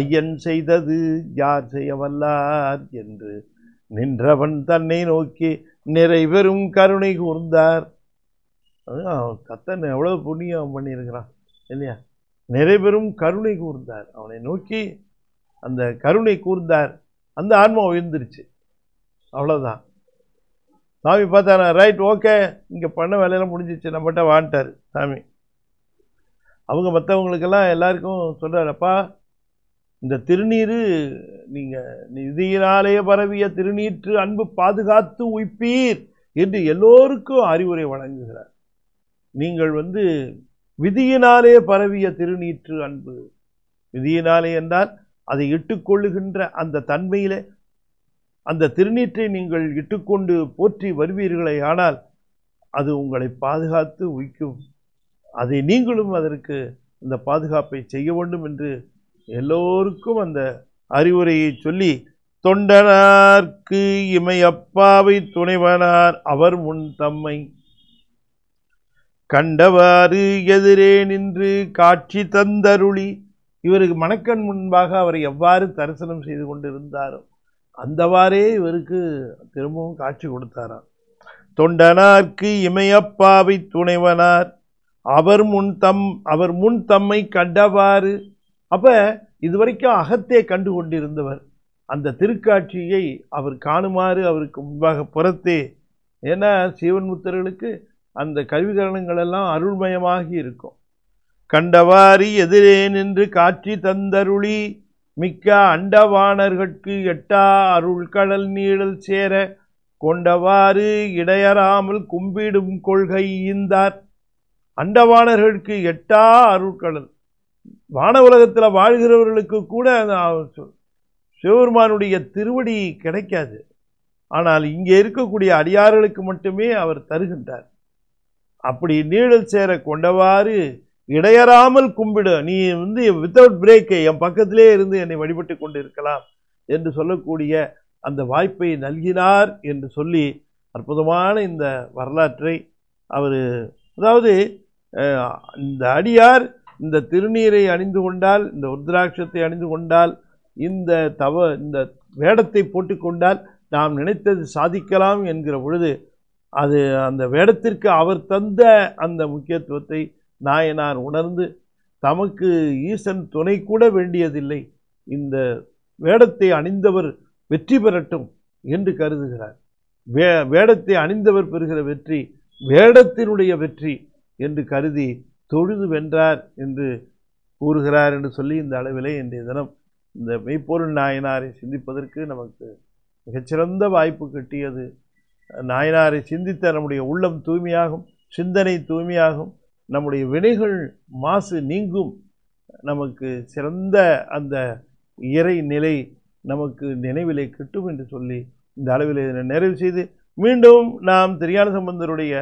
ஐயன் செய்தது யார் செய்யவல்லார் என்று நின்றவன் தன்னை நோக்கி நிறைவெறும் கருணை கூர்ந்தார் கத்தன் எவ்வளவு புண்ணியம் அவன் பண்ணியிருக்கிறான் இல்லையா நிறைவெறும் கருணை கூர்ந்தார் அவனை நோக்கி அந்த கருணை கூர்ந்தார் அந்த ஆன்மா உயர்ந்துருச்சு அவ்வளோதான் சாமி பார்த்தாரா ரைட் ஓகே இங்கே பண்ண வேலையெல்லாம் முடிஞ்சிச்சு நம்மகிட்ட வாண்டார் சாமி அவங்க மற்றவங்களுக்கெல்லாம் எல்லாருக்கும் சொல்கிறாரப்பா இந்த திருநீர் நீங்கள் நிதியினாலே பரவிய திருநீற்று அன்பு பாதுகாத்து உய்ப்பீர் என்று எல்லோருக்கும் அறிவுரை வழங்குகிறார் நீங்கள் வந்து விதியினாலே பரவிய திருநீற்று அன்பு விதியினாலே என்றால் அதை இட்டுக்கொள்ளுகின்ற அந்த தன்மையிலே அந்த திருநீற்றை நீங்கள் இட்டுக்கொண்டு போற்றி வருவீர்களே ஆனால் அது உங்களை பாதுகாத்து உய்க்கும் அதை நீங்களும் அதற்கு இந்த பாதுகாப்பை செய்ய வேண்டும் என்று எல்லோருக்கும் அந்த அறிவுரையை சொல்லி தொண்டனார்க்கு அப்பாவை துணைவனார் அவர் முன் தம்மை கண்டவாறு எதிரே நின்று காட்சி தந்தருளி இவருக்கு மணக்கண் முன்பாக அவரை எவ்வாறு தரிசனம் செய்து கொண்டிருந்தாரோ அந்தவாறே இவருக்கு திரும்பவும் காட்சி கொடுத்தாராம் தொண்டனார்க்கு இமையப்பாவை துணைவனார் அவர் முன் தம் அவர் முன் தம்மை கண்டவாறு அப்போ இதுவரைக்கும் அகத்தே கண்டு கொண்டிருந்தவர் அந்த திருக்காட்சியை அவர் காணுமாறு அவருக்கு முன்பாக புறத்தே ஏன்னா சிவன் முத்தர்களுக்கு அந்த எல்லாம் அருள்மயமாகி இருக்கும் கண்டவாரி எதிரே நின்று காட்சி தந்தருளி மிக்க அண்டவாணர்கட்கு எட்டா அருள் கடல் நீழல் சேர கொண்டவாறு இடையறாமல் கும்பிடும் கொள்கை ஈந்தார் அண்டவாணர்களுக்கு எட்டா அருள்கடல் வான உலகத்தில் வாழ்கிறவர்களுக்கு கூட சிவபெருமானுடைய திருவடி கிடைக்காது ஆனால் இங்கே இருக்கக்கூடிய அடியார்களுக்கு மட்டுமே அவர் தருகின்றார் அப்படி நீழல் சேர கொண்டவாறு இடையறாமல் கும்பிடு நீ வந்து வித்தவுட் பிரேக்கை என் பக்கத்திலே இருந்து என்னை வழிபட்டு கொண்டு இருக்கலாம் என்று சொல்லக்கூடிய அந்த வாய்ப்பை நல்கினார் என்று சொல்லி அற்புதமான இந்த வரலாற்றை அவர் அதாவது இந்த அடியார் இந்த திருநீரை அணிந்து கொண்டால் இந்த ருத்ராட்சத்தை அணிந்து கொண்டால் இந்த தவ இந்த வேடத்தை போட்டுக்கொண்டால் நாம் நினைத்தது சாதிக்கலாம் என்கிற பொழுது அது அந்த வேடத்திற்கு அவர் தந்த அந்த முக்கியத்துவத்தை நாயனார் உணர்ந்து தமக்கு ஈசன் துணை கூட வேண்டியதில்லை இந்த வேடத்தை அணிந்தவர் வெற்றி பெறட்டும் என்று கருதுகிறார் வே வேடத்தை அணிந்தவர் பெறுகிற வெற்றி வேடத்தினுடைய வெற்றி என்று கருதி தொழுது வென்றார் என்று கூறுகிறார் என்று சொல்லி இந்த அளவிலே இன்றைய தினம் இந்த மெய்ப்பொருள் நாயனாரை சிந்திப்பதற்கு நமக்கு மிகச்சிறந்த வாய்ப்பு கட்டியது நாயனாரை சிந்தித்த நம்முடைய உள்ளம் தூய்மையாகும் சிந்தனை தூய்மையாகும் நம்முடைய வினைகள் மாசு நீங்கும் நமக்கு சிறந்த அந்த இறை நிலை நமக்கு நினைவிலே கிட்டும் என்று சொல்லி இந்த அளவில் நிறைவு செய்து மீண்டும் நாம் திரியான சம்பந்தருடைய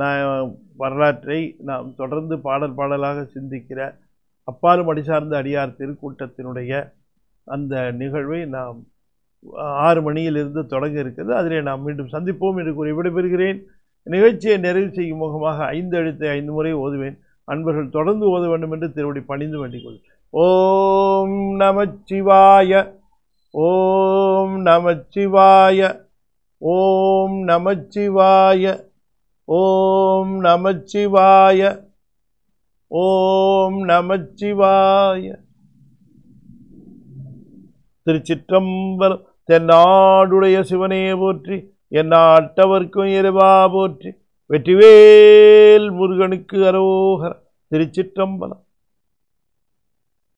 நான் வரலாற்றை நாம் தொடர்ந்து பாடல் பாடலாக சிந்திக்கிற அப்பாறு அடி சார்ந்த அடியார் திருக்கூட்டத்தினுடைய அந்த நிகழ்வை நாம் ஆறு மணியிலிருந்து தொடங்க இருக்கிறது அதிலே நாம் மீண்டும் சந்திப்போம் என்று கூறி விடைபெறுகிறேன் நிகழ்ச்சியை நிறைவு செய்யும் முகமாக ஐந்து எழுத்தை ஐந்து முறை ஓதுவேன் அன்பர்கள் தொடர்ந்து ஓத வேண்டும் என்று திருவடி பணிந்து வேண்டிக் கொள்கிறேன் ஓம் நமச்சிவாய ஓம் நமச்சிவாய ஓம் நமச்சிவாய ஓம் நமச்சிவாய ஓம் நமச்சிவாய திருச்சிற்றம்பலம் தென்னாடுடைய சிவனே போற்றி என் நாட்டவர்க்கும் இறைவா போற்றி வெற்றிவேல் முருகனுக்கு அரோகர திருச்சிற்றம்பலம்